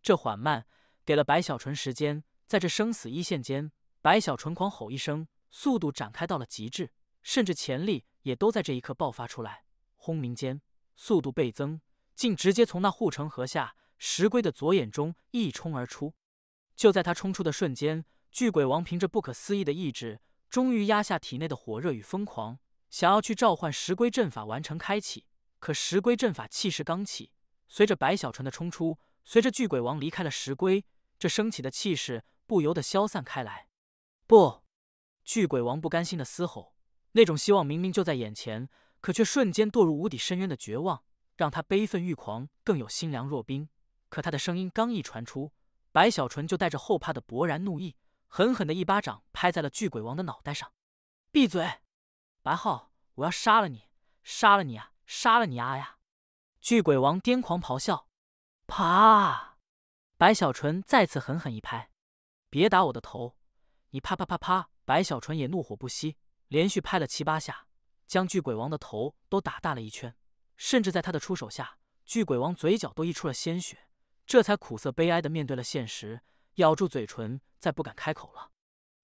这缓慢给了白小纯时间，在这生死一线间，白小纯狂吼一声，速度展开到了极致，甚至潜力也都在这一刻爆发出来，轰鸣间，速度倍增，竟直接从那护城河下石龟的左眼中一冲而出。就在他冲出的瞬间，巨鬼王凭着不可思议的意志，终于压下体内的火热与疯狂，想要去召唤石龟阵法完成开启。可石龟阵法气势刚起，随着白小纯的冲出，随着巨鬼王离开了石龟，这升起的气势不由得消散开来。不，巨鬼王不甘心的嘶吼，那种希望明明就在眼前，可却瞬间堕入无底深渊的绝望，让他悲愤欲狂，更有心凉若冰。可他的声音刚一传出。白小纯就带着后怕的勃然怒意，狠狠的一巴掌拍在了巨鬼王的脑袋上：“闭嘴，白浩，我要杀了你，杀了你啊，杀了你啊呀！”巨鬼王癫狂咆哮。啪！白小纯再次狠狠一拍：“别打我的头！”你啪啪啪啪！白小纯也怒火不息，连续拍了七八下，将巨鬼王的头都打大了一圈，甚至在他的出手下，巨鬼王嘴角都溢出了鲜血。这才苦涩悲哀的面对了现实，咬住嘴唇，再不敢开口了。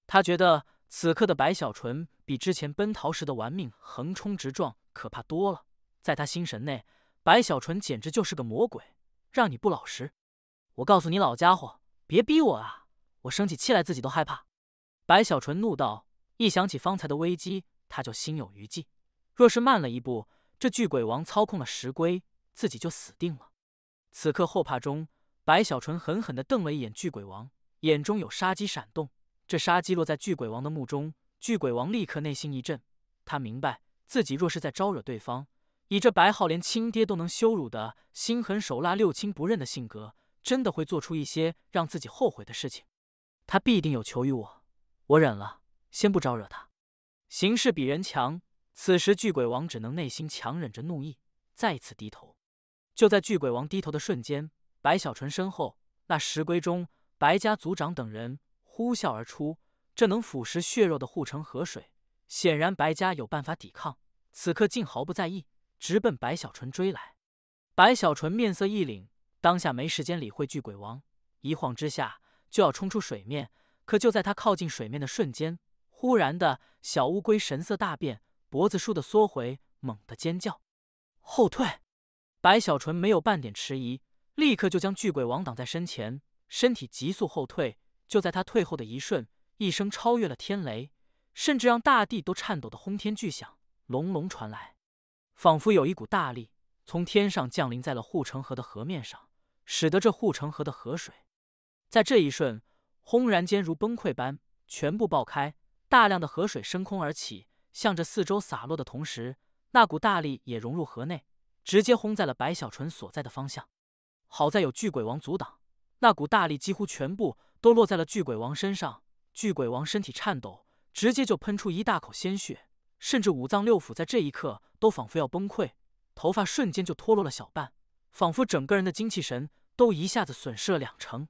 他觉得此刻的白小纯比之前奔逃时的玩命横冲直撞可怕多了。在他心神内，白小纯简直就是个魔鬼，让你不老实。我告诉你，老家伙，别逼我啊！我生起气来自己都害怕。白小纯怒道：“一想起方才的危机，他就心有余悸。若是慢了一步，这巨鬼王操控了石龟，自己就死定了。”此刻后怕中。白小纯狠狠地瞪了一眼巨鬼王，眼中有杀机闪动。这杀机落在巨鬼王的目中，巨鬼王立刻内心一震。他明白，自己若是在招惹对方，以这白浩连亲爹都能羞辱的心狠手辣、六亲不认的性格，真的会做出一些让自己后悔的事情。他必定有求于我，我忍了，先不招惹他。形势比人强，此时巨鬼王只能内心强忍着怒意，再次低头。就在巨鬼王低头的瞬间。白小纯身后，那石龟中白家族长等人呼啸而出。这能腐蚀血肉的护城河水，显然白家有办法抵抗。此刻竟毫不在意，直奔白小纯追来。白小纯面色一凛，当下没时间理会巨鬼王，一晃之下就要冲出水面。可就在他靠近水面的瞬间，忽然的小乌龟神色大变，脖子倏地缩回，猛地尖叫，后退。白小纯没有半点迟疑。立刻就将巨鬼王挡在身前，身体急速后退。就在他退后的一瞬，一声超越了天雷，甚至让大地都颤抖的轰天巨响隆隆传来，仿佛有一股大力从天上降临在了护城河的河面上，使得这护城河的河水在这一瞬轰然间如崩溃般全部爆开，大量的河水升空而起，向着四周洒落的同时，那股大力也融入河内，直接轰在了白小纯所在的方向。好在有巨鬼王阻挡，那股大力几乎全部都落在了巨鬼王身上。巨鬼王身体颤抖，直接就喷出一大口鲜血，甚至五脏六腑在这一刻都仿佛要崩溃，头发瞬间就脱落了小半，仿佛整个人的精气神都一下子损失了两成，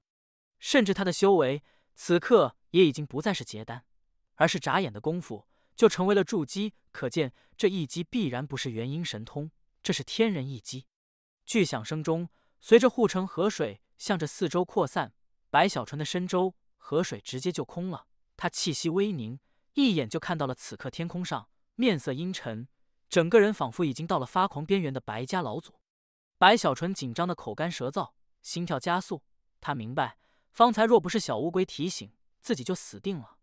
甚至他的修为此刻也已经不再是结丹，而是眨眼的功夫就成为了筑基。可见这一击必然不是元婴神通，这是天人一击。巨响声中。随着护城河水向着四周扩散，白小纯的身周河水直接就空了。他气息微凝，一眼就看到了此刻天空上面色阴沉、整个人仿佛已经到了发狂边缘的白家老祖。白小纯紧张的口干舌燥，心跳加速。他明白，方才若不是小乌龟提醒，自己就死定了。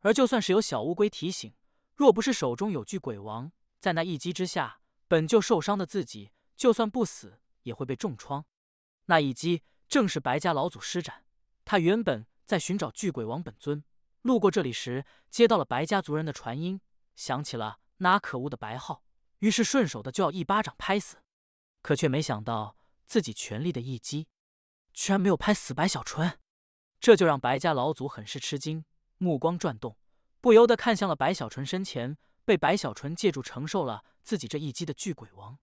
而就算是有小乌龟提醒，若不是手中有具鬼王，在那一击之下，本就受伤的自己，就算不死。也会被重创。那一击正是白家老祖施展。他原本在寻找巨鬼王本尊，路过这里时接到了白家族人的传音，想起了那可恶的白浩，于是顺手的就要一巴掌拍死。可却没想到，自己全力的一击，居然没有拍死白小纯。这就让白家老祖很是吃惊，目光转动，不由得看向了白小纯身前被白小纯借助承受了自己这一击的巨鬼王。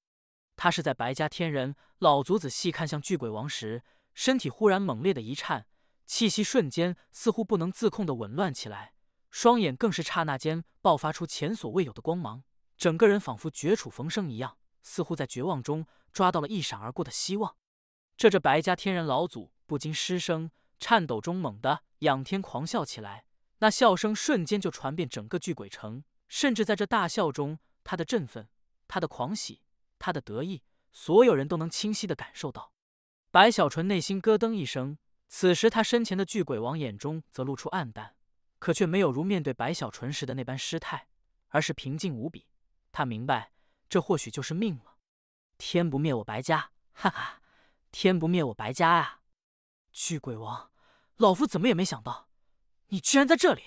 他是在白家天人老祖仔细看向巨鬼王时，身体忽然猛烈的一颤，气息瞬间似乎不能自控的紊乱起来，双眼更是刹那间爆发出前所未有的光芒，整个人仿佛绝处逢生一样，似乎在绝望中抓到了一闪而过的希望。这这白家天人老祖不禁失声，颤抖中猛地仰天狂笑起来，那笑声瞬间就传遍整个巨鬼城，甚至在这大笑中，他的振奋，他的狂喜。他的得意，所有人都能清晰的感受到。白小纯内心咯噔一声，此时他身前的巨鬼王眼中则露出暗淡，可却没有如面对白小纯时的那般失态，而是平静无比。他明白，这或许就是命了。天不灭我白家，哈哈，天不灭我白家啊！巨鬼王，老夫怎么也没想到，你居然在这里！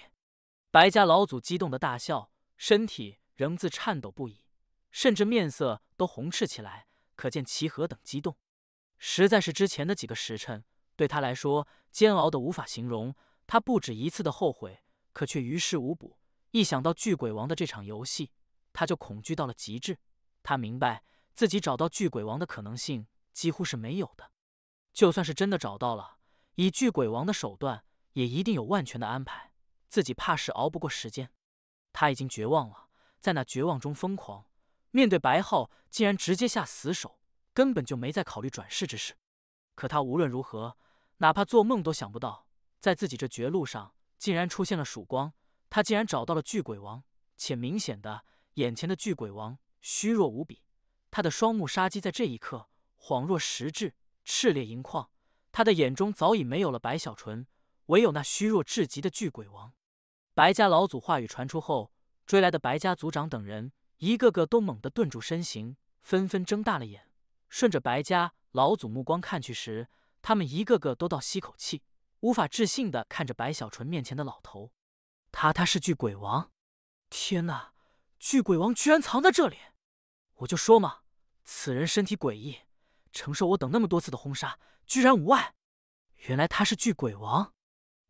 白家老祖激动的大笑，身体仍自颤抖不已。甚至面色都红赤起来，可见其何等激动。实在是之前的几个时辰对他来说煎熬的无法形容。他不止一次的后悔，可却于事无补。一想到巨鬼王的这场游戏，他就恐惧到了极致。他明白自己找到巨鬼王的可能性几乎是没有的。就算是真的找到了，以巨鬼王的手段，也一定有万全的安排。自己怕是熬不过时间。他已经绝望了，在那绝望中疯狂。面对白浩，竟然直接下死手，根本就没再考虑转世之事。可他无论如何，哪怕做梦都想不到，在自己这绝路上，竟然出现了曙光。他竟然找到了巨鬼王，且明显的，眼前的巨鬼王虚弱无比。他的双目杀机在这一刻恍若实质，炽烈盈眶。他的眼中早已没有了白小纯，唯有那虚弱至极的巨鬼王。白家老祖话语传出后，追来的白家族长等人。一个个都猛地顿住身形，纷纷睁大了眼，顺着白家老祖目光看去时，他们一个个都倒吸口气，无法置信的看着白小纯面前的老头。他他是巨鬼王！天哪！巨鬼王居然藏在这里！我就说嘛，此人身体诡异，承受我等那么多次的轰杀，居然无碍。原来他是巨鬼王！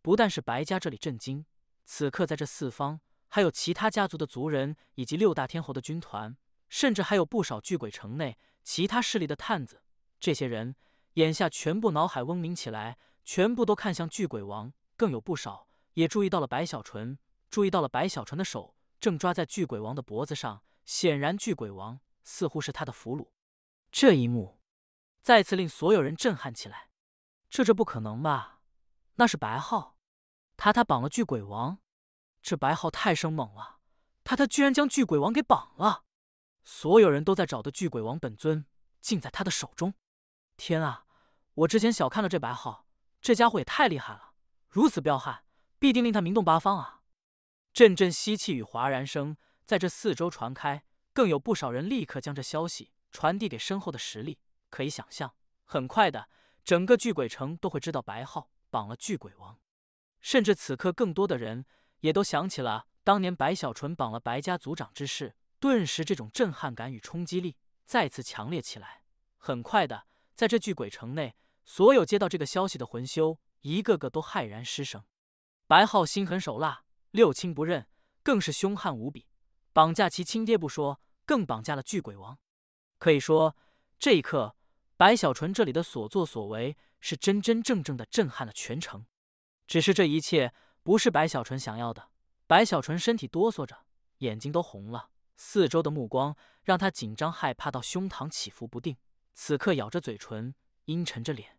不但是白家这里震惊，此刻在这四方。还有其他家族的族人，以及六大天侯的军团，甚至还有不少巨鬼城内其他势力的探子。这些人眼下全部脑海嗡鸣起来，全部都看向巨鬼王，更有不少也注意到了白小纯，注意到了白小纯的手正抓在巨鬼王的脖子上，显然巨鬼王似乎是他的俘虏。这一幕再次令所有人震撼起来。这这不可能吧？那是白浩，他他绑了巨鬼王。这白浩太生猛了，他他居然将巨鬼王给绑了！所有人都在找的巨鬼王本尊，竟在他的手中。天啊，我之前小看了这白浩，这家伙也太厉害了，如此彪悍，必定令他名动八方啊！阵阵吸气与哗然声在这四周传开，更有不少人立刻将这消息传递给身后的实力。可以想象，很快的，整个巨鬼城都会知道白浩绑了巨鬼王，甚至此刻更多的人。也都想起了当年白小纯绑了白家族长之事，顿时这种震撼感与冲击力再次强烈起来。很快的，在这巨鬼城内，所有接到这个消息的魂修一个个都骇然失声。白浩心狠手辣，六亲不认，更是凶悍无比，绑架其亲爹不说，更绑架了巨鬼王。可以说，这一刻，白小纯这里的所作所为是真真正正的震撼了全城。只是这一切。不是白小纯想要的。白小纯身体哆嗦着，眼睛都红了。四周的目光让他紧张害怕到胸膛起伏不定。此刻咬着嘴唇，阴沉着脸。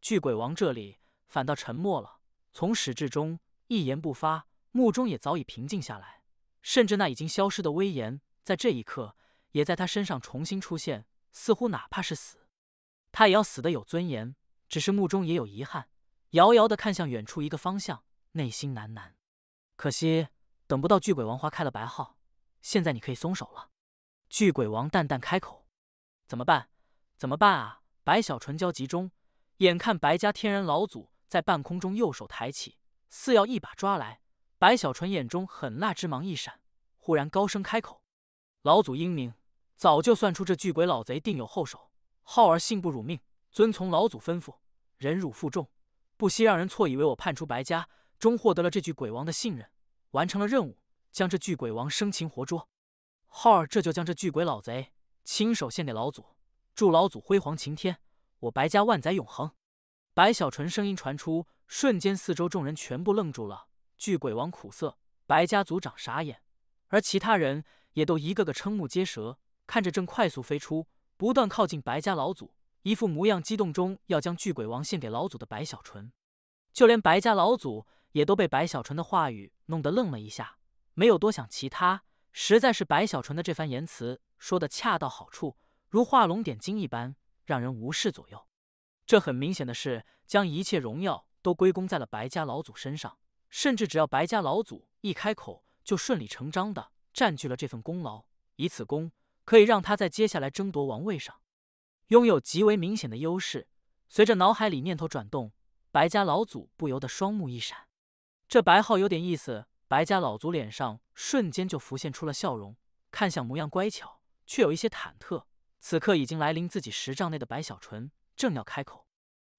巨鬼王这里反倒沉默了，从始至终一言不发，目中也早已平静下来，甚至那已经消失的威严，在这一刻也在他身上重新出现。似乎哪怕是死，他也要死得有尊严。只是目中也有遗憾，遥遥地看向远处一个方向。内心喃喃：“可惜等不到巨鬼王花开了。”白号，现在你可以松手了。巨鬼王淡淡开口：“怎么办？怎么办啊！”白小纯焦急中，眼看白家天人老祖在半空中右手抬起，似要一把抓来，白小纯眼中狠辣之芒一闪，忽然高声开口：“老祖英明，早就算出这巨鬼老贼定有后手。浩儿幸不辱命，遵从老祖吩咐，忍辱负重，不惜让人错以为我叛出白家。”终获得了这具鬼王的信任，完成了任务，将这巨鬼王生擒活捉。浩儿这就将这巨鬼老贼亲手献给老祖，祝老祖辉煌晴天，我白家万载永恒。白小纯声音传出，瞬间四周众人全部愣住了。巨鬼王苦涩，白家族长傻眼，而其他人也都一个个瞠目结舌，看着正快速飞出，不断靠近白家老祖，一副模样激动中要将巨鬼王献给老祖的白小纯，就连白家老祖。也都被白小纯的话语弄得愣了一下，没有多想其他。实在是白小纯的这番言辞说的恰到好处，如画龙点睛一般，让人无视左右。这很明显的是将一切荣耀都归功在了白家老祖身上，甚至只要白家老祖一开口，就顺理成章的占据了这份功劳。以此功，可以让他在接下来争夺王位上拥有极为明显的优势。随着脑海里念头转动，白家老祖不由得双目一闪。这白浩有点意思，白家老祖脸上瞬间就浮现出了笑容，看向模样乖巧却有一些忐忑。此刻已经来临自己十丈内的白小纯，正要开口，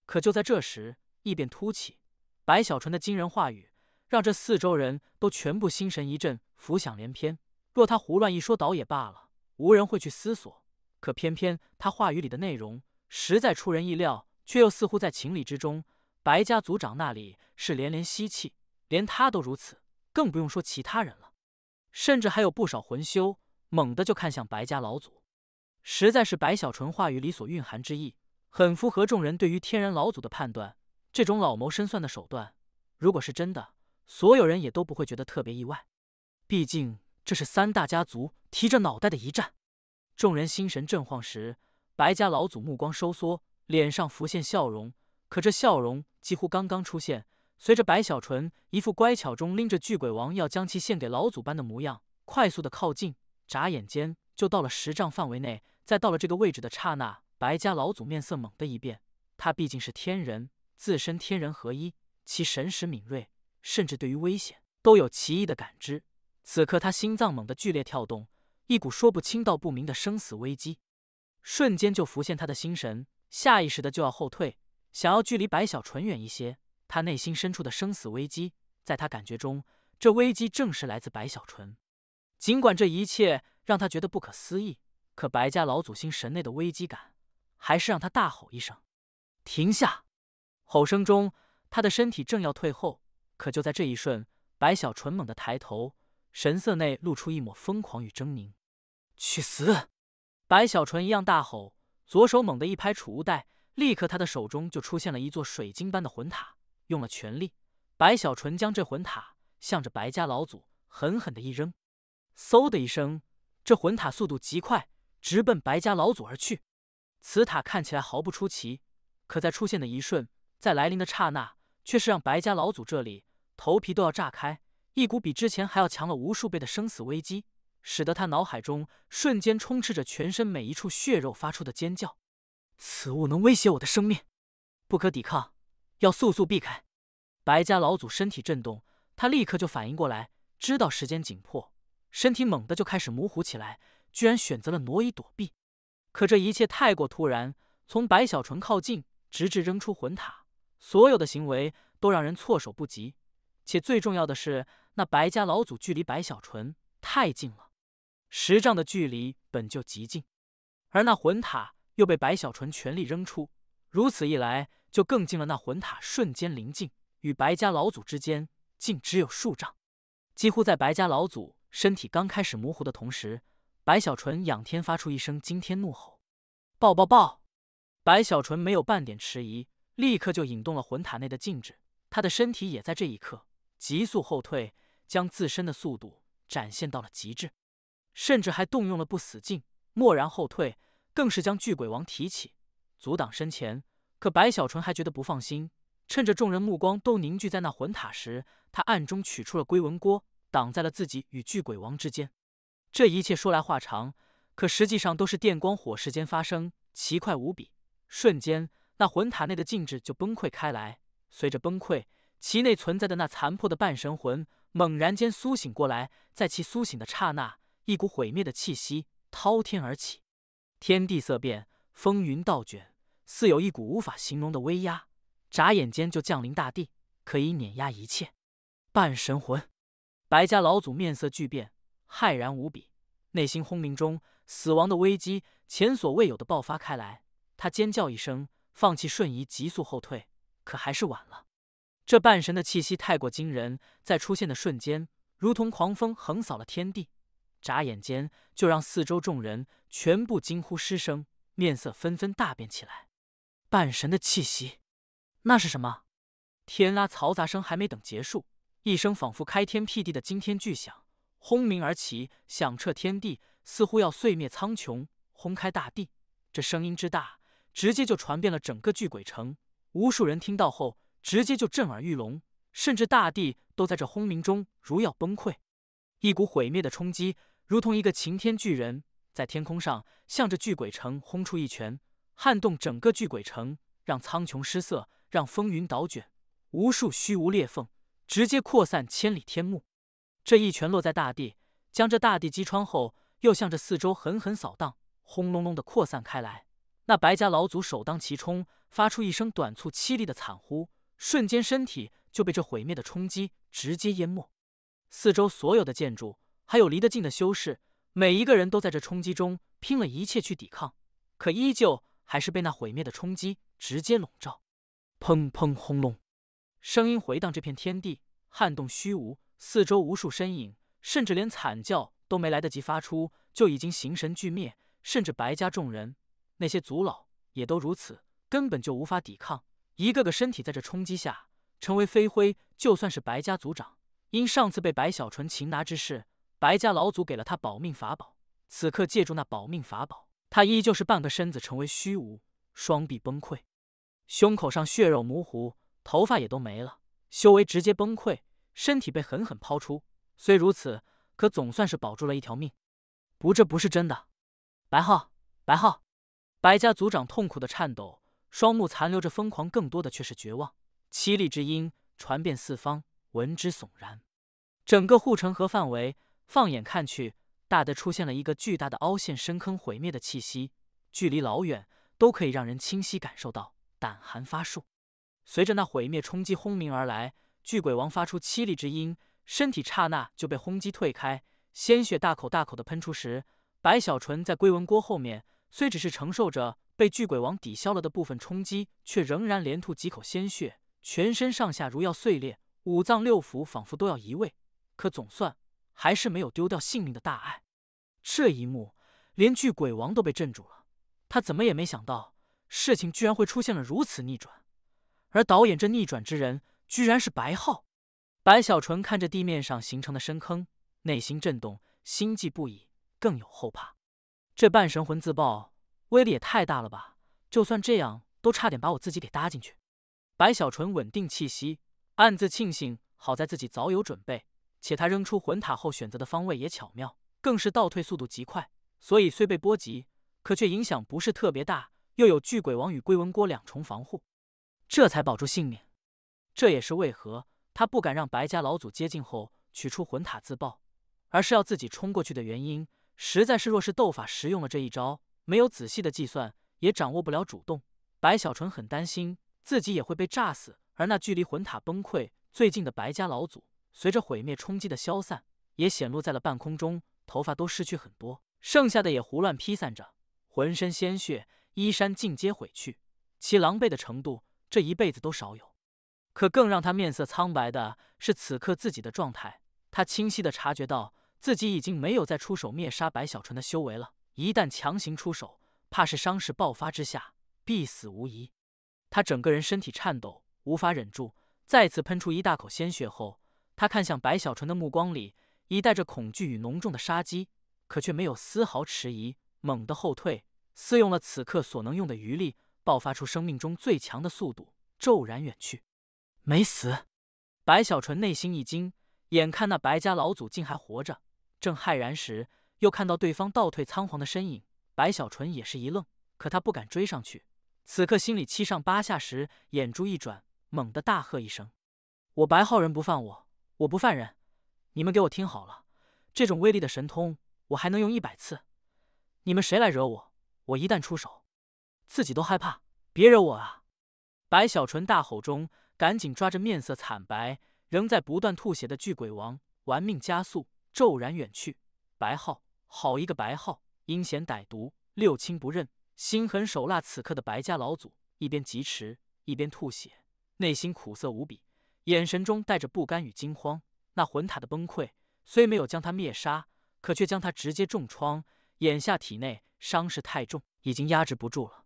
可就在这时，异变突起。白小纯的惊人话语，让这四周人都全部心神一震，浮想联翩。若他胡乱一说，倒也罢了，无人会去思索。可偏偏他话语里的内容，实在出人意料，却又似乎在情理之中。白家族长那里是连连吸气。连他都如此，更不用说其他人了。甚至还有不少魂修猛地就看向白家老祖，实在是白小纯话语里所蕴含之意，很符合众人对于天然老祖的判断。这种老谋深算的手段，如果是真的，所有人也都不会觉得特别意外。毕竟这是三大家族提着脑袋的一战。众人心神震晃时，白家老祖目光收缩，脸上浮现笑容。可这笑容几乎刚刚出现。随着白小纯一副乖巧中拎着巨鬼王要将其献给老祖般的模样，快速的靠近，眨眼间就到了十丈范围内。在到了这个位置的刹那，白家老祖面色猛地一变。他毕竟是天人，自身天人合一，其神识敏锐，甚至对于危险都有奇异的感知。此刻他心脏猛地剧烈跳动，一股说不清道不明的生死危机瞬间就浮现他的心神，下意识的就要后退，想要距离白小纯远一些。他内心深处的生死危机，在他感觉中，这危机正是来自白小纯。尽管这一切让他觉得不可思议，可白家老祖心神内的危机感，还是让他大吼一声：“停下！”吼声中，他的身体正要退后，可就在这一瞬，白小纯猛地抬头，神色内露出一抹疯狂与狰狞：“去死！”白小纯一样大吼，左手猛地一拍储物袋，立刻他的手中就出现了一座水晶般的魂塔。用了全力，白小纯将这魂塔向着白家老祖狠狠的一扔，嗖的一声，这魂塔速度极快，直奔白家老祖而去。此塔看起来毫不出奇，可在出现的一瞬，在来临的刹那，却是让白家老祖这里头皮都要炸开。一股比之前还要强了无数倍的生死危机，使得他脑海中瞬间充斥着全身每一处血肉发出的尖叫。此物能威胁我的生命，不可抵抗。要速速避开！白家老祖身体震动，他立刻就反应过来，知道时间紧迫，身体猛地就开始模糊起来，居然选择了挪移躲避。可这一切太过突然，从白小纯靠近，直至扔出魂塔，所有的行为都让人措手不及。且最重要的是，那白家老祖距离白小纯太近了，十丈的距离本就极近，而那魂塔又被白小纯全力扔出，如此一来。就更近了，那魂塔瞬间临近，与白家老祖之间竟只有数丈。几乎在白家老祖身体刚开始模糊的同时，白小纯仰天发出一声惊天怒吼：“爆爆爆！”白小纯没有半点迟疑，立刻就引动了魂塔内的禁制，他的身体也在这一刻急速后退，将自身的速度展现到了极致，甚至还动用了不死劲，蓦然后退，更是将巨鬼王提起，阻挡身前。可白小纯还觉得不放心，趁着众人目光都凝聚在那魂塔时，他暗中取出了龟纹锅，挡在了自己与巨鬼王之间。这一切说来话长，可实际上都是电光火石间发生，奇快无比。瞬间，那魂塔内的禁制就崩溃开来，随着崩溃，其内存在的那残破的半神魂猛然间苏醒过来。在其苏醒的刹那，一股毁灭的气息滔天而起，天地色变，风云倒卷。似有一股无法形容的威压，眨眼间就降临大地，可以碾压一切。半神魂，白家老祖面色巨变，骇然无比，内心轰鸣中，死亡的危机前所未有的爆发开来。他尖叫一声，放弃瞬移，急速后退，可还是晚了。这半神的气息太过惊人，在出现的瞬间，如同狂风横扫了天地，眨眼间就让四周众人全部惊呼失声，面色纷纷大变起来。半神的气息，那是什么？天拉嘈杂声还没等结束，一声仿佛开天辟地的惊天巨响轰鸣而起，响彻天地，似乎要碎灭苍穹，轰开大地。这声音之大，直接就传遍了整个巨鬼城。无数人听到后，直接就震耳欲聋，甚至大地都在这轰鸣中如要崩溃。一股毁灭的冲击，如同一个擎天巨人，在天空上向着巨鬼城轰出一拳。撼动整个巨鬼城，让苍穹失色，让风云倒卷，无数虚无裂缝直接扩散千里天幕。这一拳落在大地，将这大地击穿后，又向着四周狠狠扫荡，轰隆隆的扩散开来。那白家老祖首当其冲，发出一声短促凄厉的惨呼，瞬间身体就被这毁灭的冲击直接淹没。四周所有的建筑，还有离得近的修士，每一个人都在这冲击中拼了一切去抵抗，可依旧。还是被那毁灭的冲击直接笼罩，砰砰轰隆，声音回荡这片天地，撼动虚无。四周无数身影，甚至连惨叫都没来得及发出，就已经形神俱灭。甚至白家众人，那些族老也都如此，根本就无法抵抗，一个个身体在这冲击下成为飞灰。就算是白家族长，因上次被白小纯擒拿之事，白家老祖给了他保命法宝，此刻借助那保命法宝。他依旧是半个身子成为虚无，双臂崩溃，胸口上血肉模糊，头发也都没了，修为直接崩溃，身体被狠狠抛出。虽如此，可总算是保住了一条命。不，这不是真的！白浩，白浩，白家族长痛苦的颤抖，双目残留着疯狂，更多的却是绝望。凄厉之音传遍四方，闻之悚然。整个护城河范围，放眼看去。大的出现了一个巨大的凹陷深坑，毁灭的气息，距离老远都可以让人清晰感受到胆寒发竖。随着那毁灭冲击轰鸣而来，巨鬼王发出凄厉之音，身体刹那就被轰击退开，鲜血大口大口的喷出时，白小纯在龟纹锅后面，虽只是承受着被巨鬼王抵消了的部分冲击，却仍然连吐几口鲜血，全身上下如要碎裂，五脏六腑仿佛都要移位，可总算。还是没有丢掉性命的大碍，这一幕连巨鬼王都被镇住了。他怎么也没想到，事情居然会出现了如此逆转。而导演这逆转之人，居然是白浩。白小纯看着地面上形成的深坑，内心震动，心悸不已，更有后怕。这半神魂自爆威力也太大了吧！就算这样，都差点把我自己给搭进去。白小纯稳定气息，暗自庆幸，好在自己早有准备。且他扔出魂塔后选择的方位也巧妙，更是倒退速度极快，所以虽被波及，可却影响不是特别大。又有巨鬼王与龟纹锅两重防护，这才保住性命。这也是为何他不敢让白家老祖接近后取出魂塔自爆，而是要自己冲过去的原因。实在是若是斗法时用了这一招，没有仔细的计算，也掌握不了主动。白小纯很担心自己也会被炸死，而那距离魂塔崩溃最近的白家老祖。随着毁灭冲击的消散，也显露在了半空中，头发都失去很多，剩下的也胡乱披散着，浑身鲜血，衣衫尽皆毁去，其狼狈的程度，这一辈子都少有。可更让他面色苍白的是，此刻自己的状态，他清晰的察觉到自己已经没有再出手灭杀白小纯的修为了，一旦强行出手，怕是伤势爆发之下必死无疑。他整个人身体颤抖，无法忍住，再次喷出一大口鲜血后。他看向白小纯的目光里已带着恐惧与浓重的杀机，可却没有丝毫迟疑，猛地后退，似用了此刻所能用的余力，爆发出生命中最强的速度，骤然远去。没死！白小纯内心一惊，眼看那白家老祖竟还活着，正骇然时，又看到对方倒退仓皇的身影，白小纯也是一愣。可他不敢追上去，此刻心里七上八下时，眼珠一转，猛地大喝一声：“我白浩人不犯我！”我不犯人，你们给我听好了，这种威力的神通我还能用一百次。你们谁来惹我，我一旦出手，自己都害怕。别惹我啊！白小纯大吼中，赶紧抓着面色惨白、仍在不断吐血的巨鬼王，玩命加速，骤然远去。白浩，好一个白浩，阴险歹毒，六亲不认，心狠手辣。此刻的白家老祖一边疾驰，一边吐血，内心苦涩无比。眼神中带着不甘与惊慌。那魂塔的崩溃虽没有将他灭杀，可却将他直接重创。眼下体内伤势太重，已经压制不住了。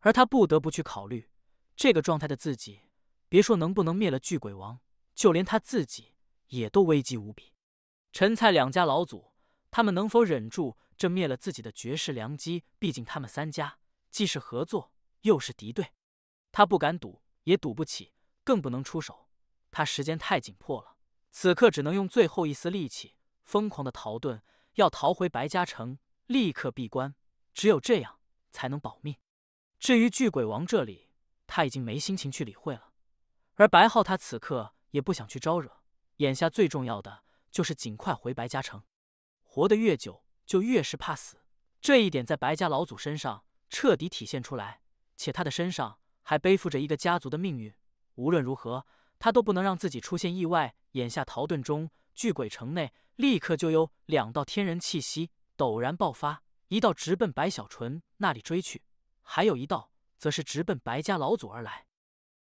而他不得不去考虑，这个状态的自己，别说能不能灭了巨鬼王，就连他自己也都危机无比。陈蔡两家老祖，他们能否忍住这灭了自己的绝世良机？毕竟他们三家既是合作，又是敌对。他不敢赌，也赌不起。更不能出手，他时间太紧迫了，此刻只能用最后一丝力气，疯狂的逃遁，要逃回白家城，立刻闭关，只有这样才能保命。至于巨鬼王这里，他已经没心情去理会了。而白浩他此刻也不想去招惹，眼下最重要的就是尽快回白家城。活得越久，就越是怕死，这一点在白家老祖身上彻底体现出来，且他的身上还背负着一个家族的命运。无论如何，他都不能让自己出现意外。眼下逃遁中，巨鬼城内立刻就有两道天人气息陡然爆发，一道直奔白小纯那里追去，还有一道则是直奔白家老祖而来。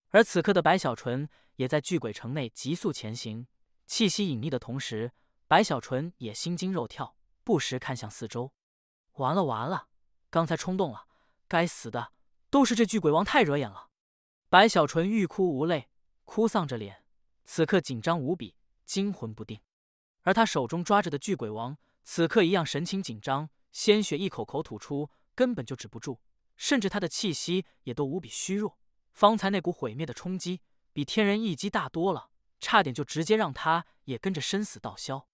而此刻的白小纯也在巨鬼城内急速前行，气息隐匿的同时，白小纯也心惊肉跳，不时看向四周。完了完了，刚才冲动了，该死的，都是这巨鬼王太惹眼了。白小纯欲哭无泪，哭丧着脸，此刻紧张无比，惊魂不定。而他手中抓着的巨鬼王，此刻一样神情紧张，鲜血一口口吐出，根本就止不住，甚至他的气息也都无比虚弱。方才那股毁灭的冲击，比天人一击大多了，差点就直接让他也跟着身死道消。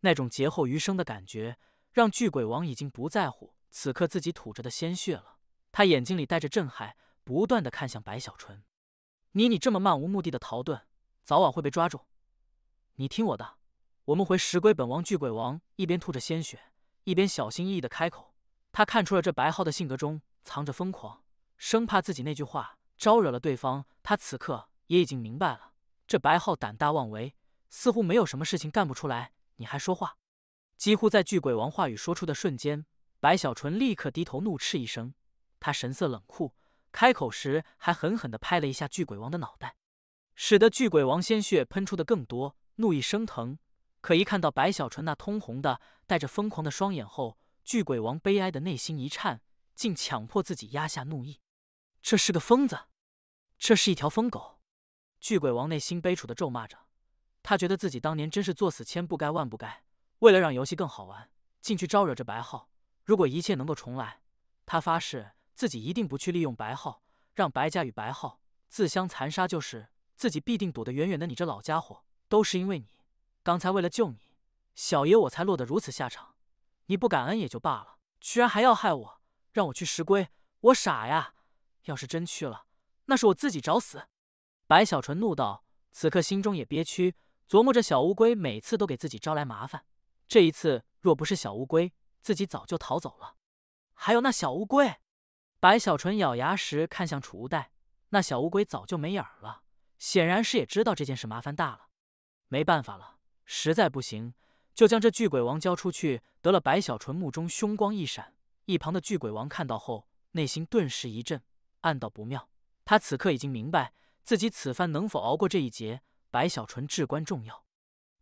那种劫后余生的感觉，让巨鬼王已经不在乎此刻自己吐着的鲜血了。他眼睛里带着震撼。不断的看向白小纯，你你这么漫无目的的逃遁，早晚会被抓住。你听我的，我们回石龟。本王巨鬼王一边吐着鲜血，一边小心翼翼的开口。他看出了这白浩的性格中藏着疯狂，生怕自己那句话招惹了对方。他此刻也已经明白了，这白浩胆大妄为，似乎没有什么事情干不出来。你还说话？几乎在巨鬼王话语说出的瞬间，白小纯立刻低头怒斥一声。他神色冷酷。开口时还狠狠地拍了一下巨鬼王的脑袋，使得巨鬼王鲜血喷出的更多，怒意升腾。可一看到白小纯那通红的、带着疯狂的双眼后，巨鬼王悲哀的内心一颤，竟强迫自己压下怒意。这是个疯子，这是一条疯狗。巨鬼王内心悲楚的咒骂着，他觉得自己当年真是作死，千不该万不该。为了让游戏更好玩，进去招惹这白浩。如果一切能够重来，他发誓。自己一定不去利用白浩，让白家与白浩自相残杀就是自己必定躲得远远的。你这老家伙，都是因为你，刚才为了救你，小爷我才落得如此下场。你不感恩也就罢了，居然还要害我，让我去石龟，我傻呀！要是真去了，那是我自己找死。白小纯怒道，此刻心中也憋屈，琢磨着小乌龟每次都给自己招来麻烦，这一次若不是小乌龟，自己早就逃走了。还有那小乌龟。白小纯咬牙时看向储物袋，那小乌龟早就没影儿了，显然是也知道这件事麻烦大了，没办法了，实在不行就将这巨鬼王交出去得了。白小纯目中凶光一闪，一旁的巨鬼王看到后内心顿时一震，暗道不妙。他此刻已经明白自己此番能否熬过这一劫，白小纯至关重要。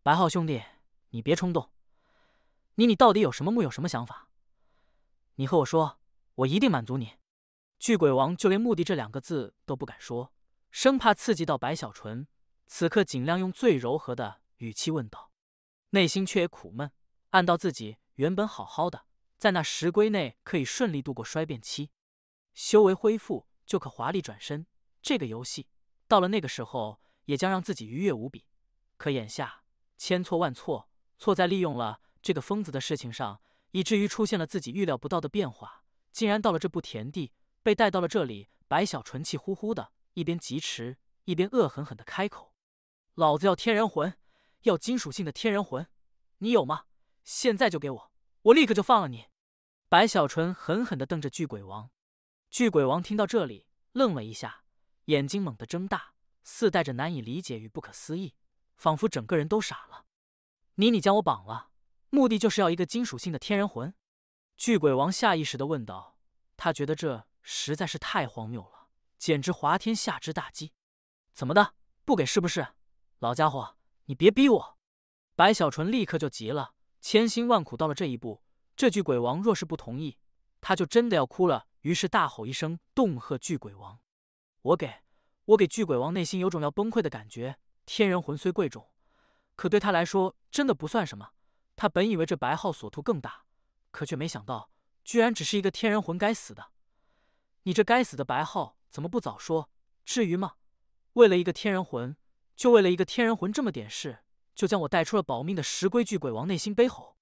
白浩兄弟，你别冲动，你你到底有什么目有什么想法？你和我说，我一定满足你。巨鬼王就连目的这两个字都不敢说，生怕刺激到白小纯。此刻尽量用最柔和的语气问道，内心却也苦闷，暗道自己原本好好的，在那石龟内可以顺利度过衰变期，修为恢复就可华丽转身。这个游戏到了那个时候，也将让自己愉悦无比。可眼下千错万错，错在利用了这个疯子的事情上，以至于出现了自己预料不到的变化，竟然到了这步田地。被带到了这里，白小纯气呼呼的，一边疾驰，一边恶狠狠的开口：“老子要天然魂，要金属性的天然魂，你有吗？现在就给我，我立刻就放了你！”白小纯狠狠的瞪着巨鬼王。巨鬼王听到这里，愣了一下，眼睛猛地睁大，似带着难以理解与不可思议，仿佛整个人都傻了。“你，你将我绑了，目的就是要一个金属性的天然魂？”巨鬼王下意识的问道，他觉得这。实在是太荒谬了，简直滑天下之大稽！怎么的，不给是不是？老家伙，你别逼我！白小纯立刻就急了，千辛万苦到了这一步，这巨鬼王若是不同意，他就真的要哭了。于是大吼一声，恫吓巨鬼王：“我给我给巨鬼王，内心有种要崩溃的感觉。天人魂虽贵重，可对他来说真的不算什么。他本以为这白浩所图更大，可却没想到，居然只是一个天人魂！该死的！”你这该死的白浩怎么不早说？至于吗？为了一个天人魂，就为了一个天人魂这么点事，就将我带出了保命的石规矩鬼王，内心悲吼：“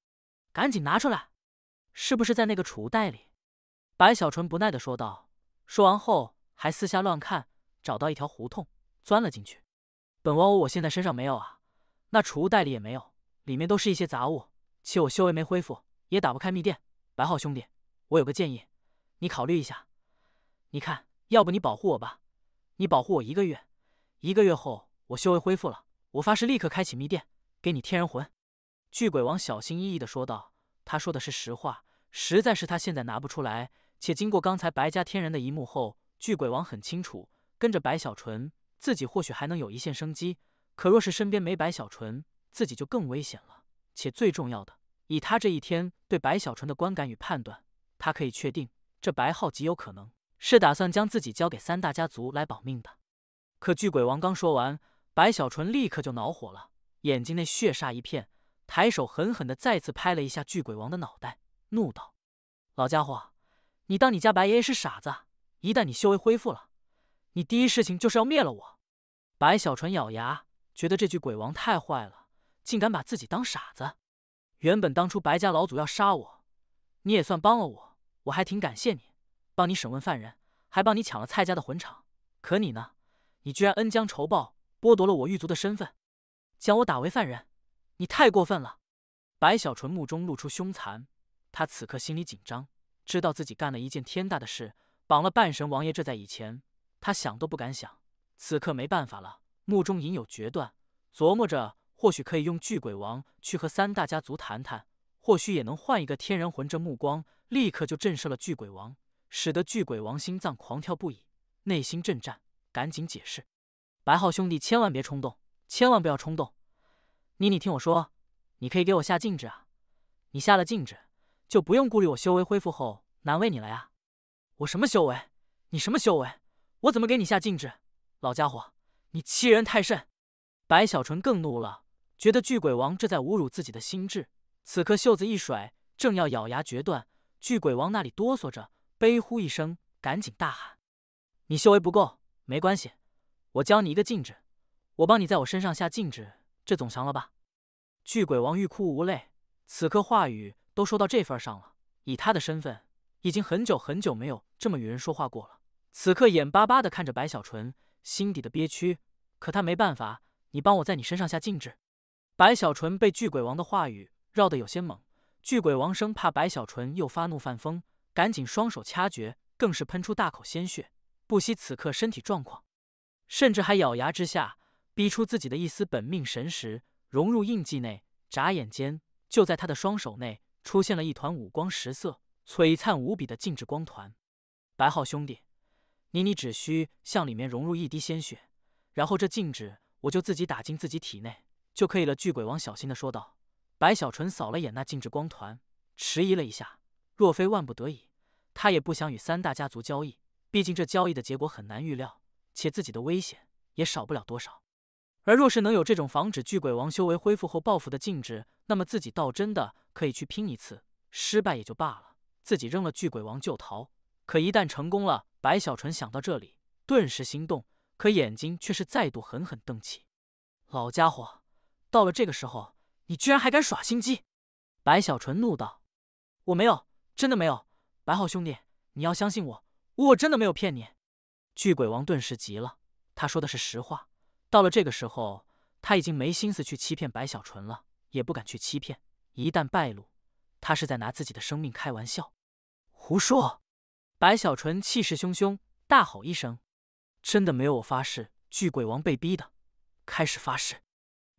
赶紧拿出来！是不是在那个储物袋里？”白小纯不耐的说道。说完后，还四下乱看，找到一条胡同，钻了进去。本王，我我现在身上没有啊，那储物袋里也没有，里面都是一些杂物。且我修为没恢复，也打不开密电。白浩兄弟，我有个建议，你考虑一下。你看，要不你保护我吧？你保护我一个月，一个月后我修为恢复了，我发誓立刻开启密殿，给你天人魂。巨鬼王小心翼翼的说道。他说的是实话，实在是他现在拿不出来。且经过刚才白家天人的一幕后，巨鬼王很清楚，跟着白小纯，自己或许还能有一线生机；可若是身边没白小纯，自己就更危险了。且最重要的，以他这一天对白小纯的观感与判断，他可以确定，这白浩极有可能。是打算将自己交给三大家族来保命的，可巨鬼王刚说完，白小纯立刻就恼火了，眼睛内血煞一片，抬手狠狠的再次拍了一下巨鬼王的脑袋，怒道：“老家伙，你当你家白爷爷是傻子？一旦你修为恢复了，你第一事情就是要灭了我！”白小纯咬牙，觉得这句鬼王太坏了，竟敢把自己当傻子。原本当初白家老祖要杀我，你也算帮了我，我还挺感谢你。帮你审问犯人，还帮你抢了蔡家的魂场。可你呢？你居然恩将仇报，剥夺了我狱卒的身份，将我打为犯人。你太过分了！白小纯目中露出凶残，他此刻心里紧张，知道自己干了一件天大的事，绑了半神王爷。这在以前他想都不敢想，此刻没办法了，目中隐有决断，琢磨着或许可以用巨鬼王去和三大家族谈谈，或许也能换一个天人魂。这目光立刻就震慑了巨鬼王。使得巨鬼王心脏狂跳不已，内心震颤，赶紧解释：“白浩兄弟，千万别冲动，千万不要冲动！你你听我说，你可以给我下禁制啊，你下了禁制，就不用顾虑我修为恢复后难为你了呀。”“我什么修为？你什么修为？我怎么给你下禁制？老家伙，你欺人太甚！”白小纯更怒了，觉得巨鬼王这在侮辱自己的心智。此刻袖子一甩，正要咬牙决断，巨鬼王那里哆嗦着。悲呼一声，赶紧大喊：“你修为不够，没关系，我教你一个禁制，我帮你在我身上下禁制，这总行了吧？”巨鬼王欲哭无泪，此刻话语都说到这份上了，以他的身份，已经很久很久没有这么与人说话过了。此刻眼巴巴的看着白小纯，心底的憋屈，可他没办法。你帮我在你身上下禁制。白小纯被巨鬼王的话语绕得有些懵，巨鬼王生怕白小纯又发怒犯疯。赶紧双手掐诀，更是喷出大口鲜血，不惜此刻身体状况，甚至还咬牙之下逼出自己的一丝本命神识融入印记内。眨眼间，就在他的双手内出现了一团五光十色、璀璨无比的静止光团。白浩兄弟，你你只需向里面融入一滴鲜血，然后这静止我就自己打进自己体内就可以了。”巨鬼王小心地说道。白小纯扫了眼那静止光团，迟疑了一下。若非万不得已，他也不想与三大家族交易。毕竟这交易的结果很难预料，且自己的危险也少不了多少。而若是能有这种防止巨鬼王修为恢复后报复的禁制，那么自己倒真的可以去拼一次。失败也就罢了，自己扔了巨鬼王就逃。可一旦成功了，白小纯想到这里，顿时心动，可眼睛却是再度狠狠瞪起。老家伙，到了这个时候，你居然还敢耍心机！白小纯怒道：“我没有。”真的没有，白浩兄弟，你要相信我，我真的没有骗你。巨鬼王顿时急了，他说的是实话。到了这个时候，他已经没心思去欺骗白小纯了，也不敢去欺骗，一旦败露，他是在拿自己的生命开玩笑。胡说！白小纯气势汹汹，大吼一声：“真的没有，我发誓！”巨鬼王被逼的开始发誓。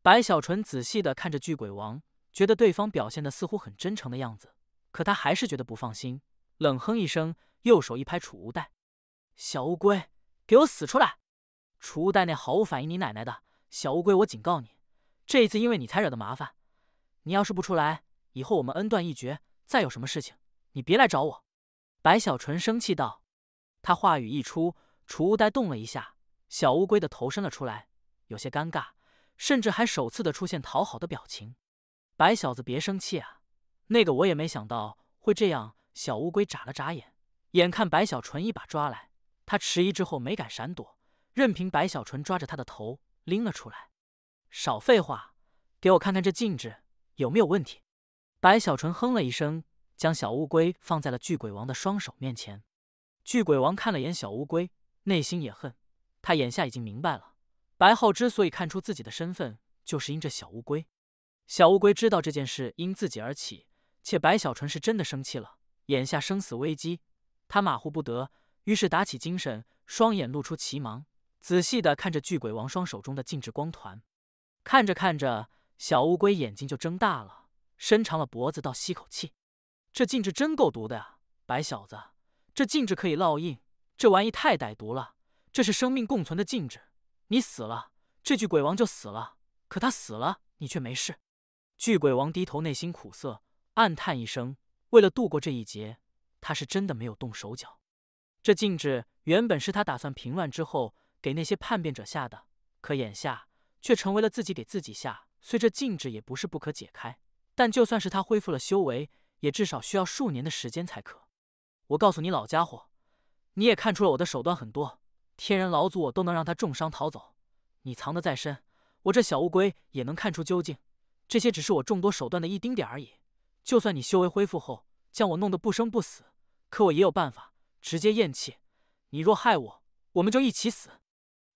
白小纯仔细的看着巨鬼王，觉得对方表现的似乎很真诚的样子。可他还是觉得不放心，冷哼一声，右手一拍储物袋：“小乌龟，给我死出来！”储物袋内毫无反应。你奶奶的，小乌龟！我警告你，这一次因为你才惹的麻烦，你要是不出来，以后我们恩断义绝。再有什么事情，你别来找我。”白小纯生气道。他话语一出，储物袋动了一下，小乌龟的头伸了出来，有些尴尬，甚至还首次的出现讨好的表情：“白小子，别生气啊。”那个我也没想到会这样，小乌龟眨了眨眼，眼看白小纯一把抓来，他迟疑之后没敢闪躲，任凭白小纯抓着他的头拎了出来。少废话，给我看看这禁制有没有问题。白小纯哼了一声，将小乌龟放在了巨鬼王的双手面前。巨鬼王看了眼小乌龟，内心也恨。他眼下已经明白了，白浩之所以看出自己的身份，就是因这小乌龟。小乌龟知道这件事因自己而起。且白小纯是真的生气了，眼下生死危机，他马虎不得。于是打起精神，双眼露出奇芒，仔细的看着巨鬼王双手中的禁制光团。看着看着，小乌龟眼睛就睁大了，伸长了脖子，倒吸口气。这禁制真够毒的，呀、白小子，这禁制可以烙印，这玩意太歹毒了。这是生命共存的禁制，你死了，这巨鬼王就死了；可他死了，你却没事。巨鬼王低头，内心苦涩。暗叹一声，为了度过这一劫，他是真的没有动手脚。这禁制原本是他打算平乱之后给那些叛变者下的，可眼下却成为了自己给自己下。虽这禁制也不是不可解开，但就算是他恢复了修为，也至少需要数年的时间才可。我告诉你，老家伙，你也看出了我的手段很多。天人老祖我都能让他重伤逃走，你藏得再深，我这小乌龟也能看出究竟。这些只是我众多手段的一丁点而已。就算你修为恢复后将我弄得不生不死，可我也有办法直接咽气。你若害我，我们就一起死。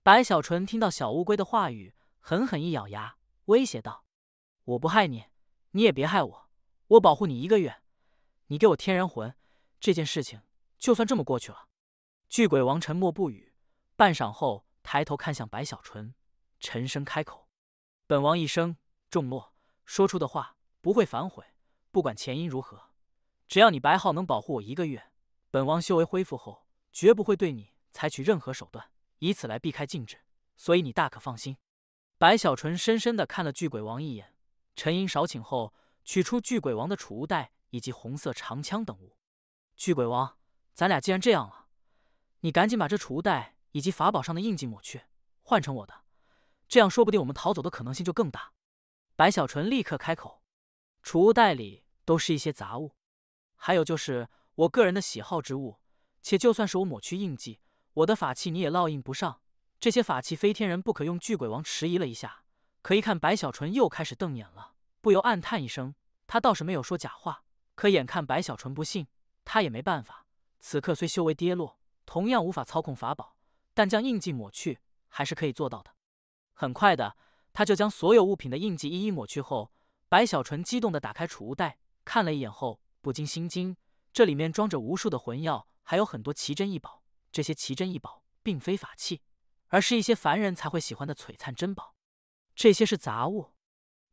白小纯听到小乌龟的话语，狠狠一咬牙，威胁道：“我不害你，你也别害我。我保护你一个月，你给我天然魂。这件事情就算这么过去了。”巨鬼王沉默不语，半晌后抬头看向白小纯，沉声开口：“本王一生重诺，说出的话不会反悔。”不管前因如何，只要你白浩能保护我一个月，本王修为恢复后，绝不会对你采取任何手段，以此来避开禁制。所以你大可放心。白小纯深深地看了巨鬼王一眼，沉吟少顷后，取出巨鬼王的储物袋以及红色长枪等物。巨鬼王，咱俩既然这样了，你赶紧把这储物袋以及法宝上的印记抹去，换成我的，这样说不定我们逃走的可能性就更大。白小纯立刻开口，储物袋里。都是一些杂物，还有就是我个人的喜好之物。且就算是我抹去印记，我的法器你也烙印不上。这些法器飞天人不可用。巨鬼王迟疑了一下，可一看白小纯又开始瞪眼了，不由暗叹一声。他倒是没有说假话，可眼看白小纯不信，他也没办法。此刻虽修为跌落，同样无法操控法宝，但将印记抹去还是可以做到的。很快的，他就将所有物品的印记一一抹去后，白小纯激动地打开储物袋。看了一眼后，不禁心惊。这里面装着无数的魂药，还有很多奇珍异宝。这些奇珍异宝并非法器，而是一些凡人才会喜欢的璀璨珍宝。这些是杂物。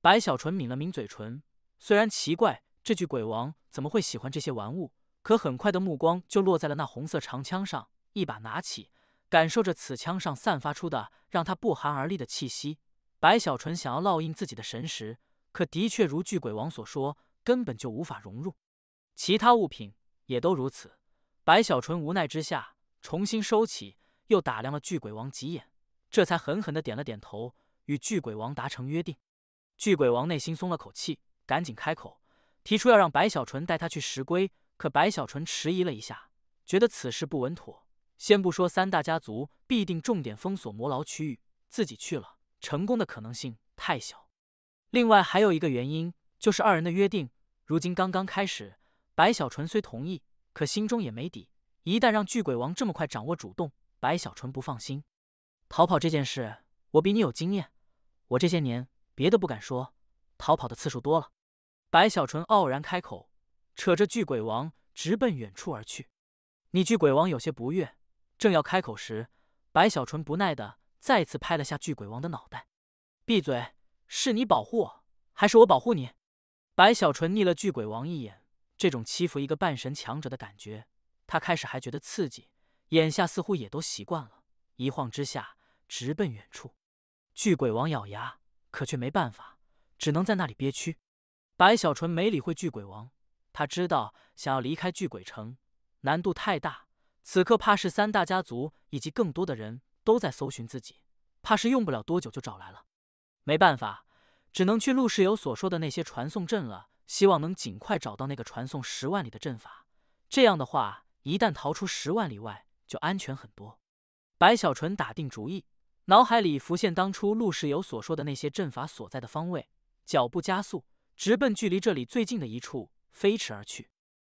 白小纯抿了抿嘴唇，虽然奇怪这具鬼王怎么会喜欢这些玩物，可很快的目光就落在了那红色长枪上，一把拿起，感受着此枪上散发出的让他不寒而栗的气息。白小纯想要烙印自己的神识，可的确如巨鬼王所说。根本就无法融入，其他物品也都如此。白小纯无奈之下，重新收起，又打量了巨鬼王几眼，这才狠狠的点了点头，与巨鬼王达成约定。巨鬼王内心松了口气，赶紧开口提出要让白小纯带他去石龟。可白小纯迟疑了一下，觉得此事不稳妥。先不说三大家族必定重点封锁魔牢区域，自己去了成功的可能性太小。另外还有一个原因，就是二人的约定。如今刚刚开始，白小纯虽同意，可心中也没底。一旦让巨鬼王这么快掌握主动，白小纯不放心。逃跑这件事，我比你有经验。我这些年别的不敢说，逃跑的次数多了。白小纯傲然开口，扯着巨鬼王直奔远处而去。你巨鬼王有些不悦，正要开口时，白小纯不耐的再次拍了下巨鬼王的脑袋：“闭嘴！是你保护我，还是我保护你？”白小纯睨了巨鬼王一眼，这种欺负一个半神强者的感觉，他开始还觉得刺激，眼下似乎也都习惯了。一晃之下，直奔远处。巨鬼王咬牙，可却没办法，只能在那里憋屈。白小纯没理会巨鬼王，他知道想要离开巨鬼城难度太大，此刻怕是三大家族以及更多的人都在搜寻自己，怕是用不了多久就找来了。没办法。只能去陆世友所说的那些传送阵了，希望能尽快找到那个传送十万里的阵法。这样的话，一旦逃出十万里外，就安全很多。白小纯打定主意，脑海里浮现当初陆世友所说的那些阵法所在的方位，脚步加速，直奔距离这里最近的一处，飞驰而去。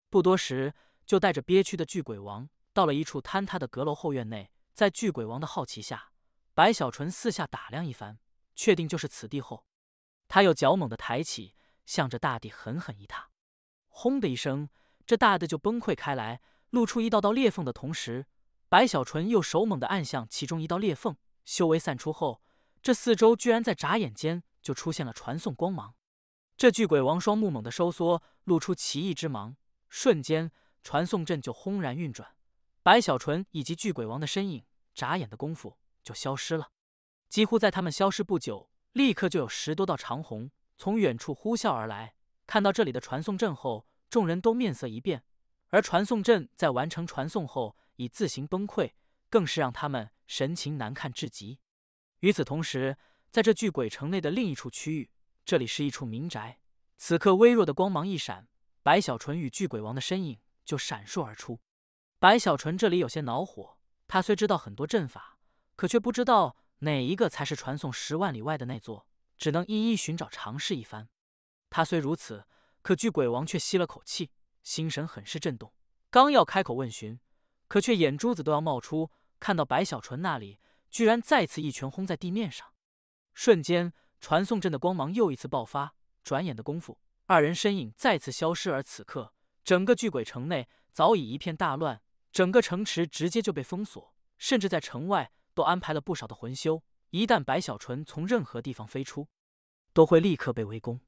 不多时，就带着憋屈的巨鬼王到了一处坍塌的阁楼后院内。在巨鬼王的好奇下，白小纯四下打量一番，确定就是此地后。他又脚猛地抬起，向着大地狠狠一踏，轰的一声，这大地就崩溃开来，露出一道道裂缝的同时，白小纯又手猛地按向其中一道裂缝，修为散出后，这四周居然在眨眼间就出现了传送光芒。这巨鬼王双目猛地收缩，露出奇异之芒，瞬间传送阵就轰然运转，白小纯以及巨鬼王的身影眨眼的功夫就消失了。几乎在他们消失不久。立刻就有十多道长虹从远处呼啸而来。看到这里的传送阵后，众人都面色一变。而传送阵在完成传送后已自行崩溃，更是让他们神情难看至极。与此同时，在这巨鬼城内的另一处区域，这里是一处民宅。此刻微弱的光芒一闪，白小纯与巨鬼王的身影就闪烁而出。白小纯这里有些恼火，他虽知道很多阵法，可却不知道。哪一个才是传送十万里外的那座？只能一一寻找尝试一番。他虽如此，可巨鬼王却吸了口气，心神很是震动。刚要开口问询，可却眼珠子都要冒出，看到白小纯那里居然再次一拳轰在地面上，瞬间传送阵的光芒又一次爆发。转眼的功夫，二人身影再次消失。而此刻，整个巨鬼城内早已一片大乱，整个城池直接就被封锁，甚至在城外。都安排了不少的魂修，一旦白小纯从任何地方飞出，都会立刻被围攻。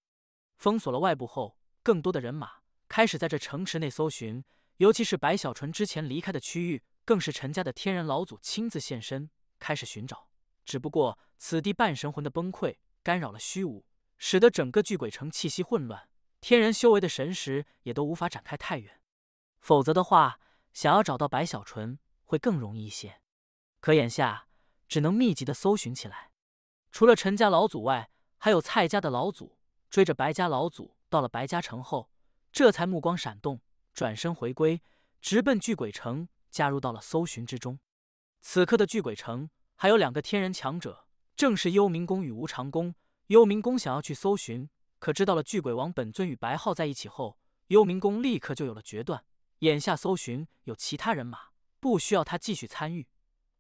封锁了外部后，更多的人马开始在这城池内搜寻，尤其是白小纯之前离开的区域，更是陈家的天人老祖亲自现身开始寻找。只不过，此地半神魂的崩溃干扰了虚无，使得整个巨鬼城气息混乱，天人修为的神识也都无法展开太远。否则的话，想要找到白小纯会更容易一些。可眼下只能密集的搜寻起来。除了陈家老祖外，还有蔡家的老祖追着白家老祖到了白家城后，这才目光闪动，转身回归，直奔巨鬼城，加入到了搜寻之中。此刻的巨鬼城还有两个天人强者，正是幽冥宫与无常宫。幽冥宫想要去搜寻，可知道了巨鬼王本尊与白浩在一起后，幽冥宫立刻就有了决断。眼下搜寻有其他人马，不需要他继续参与。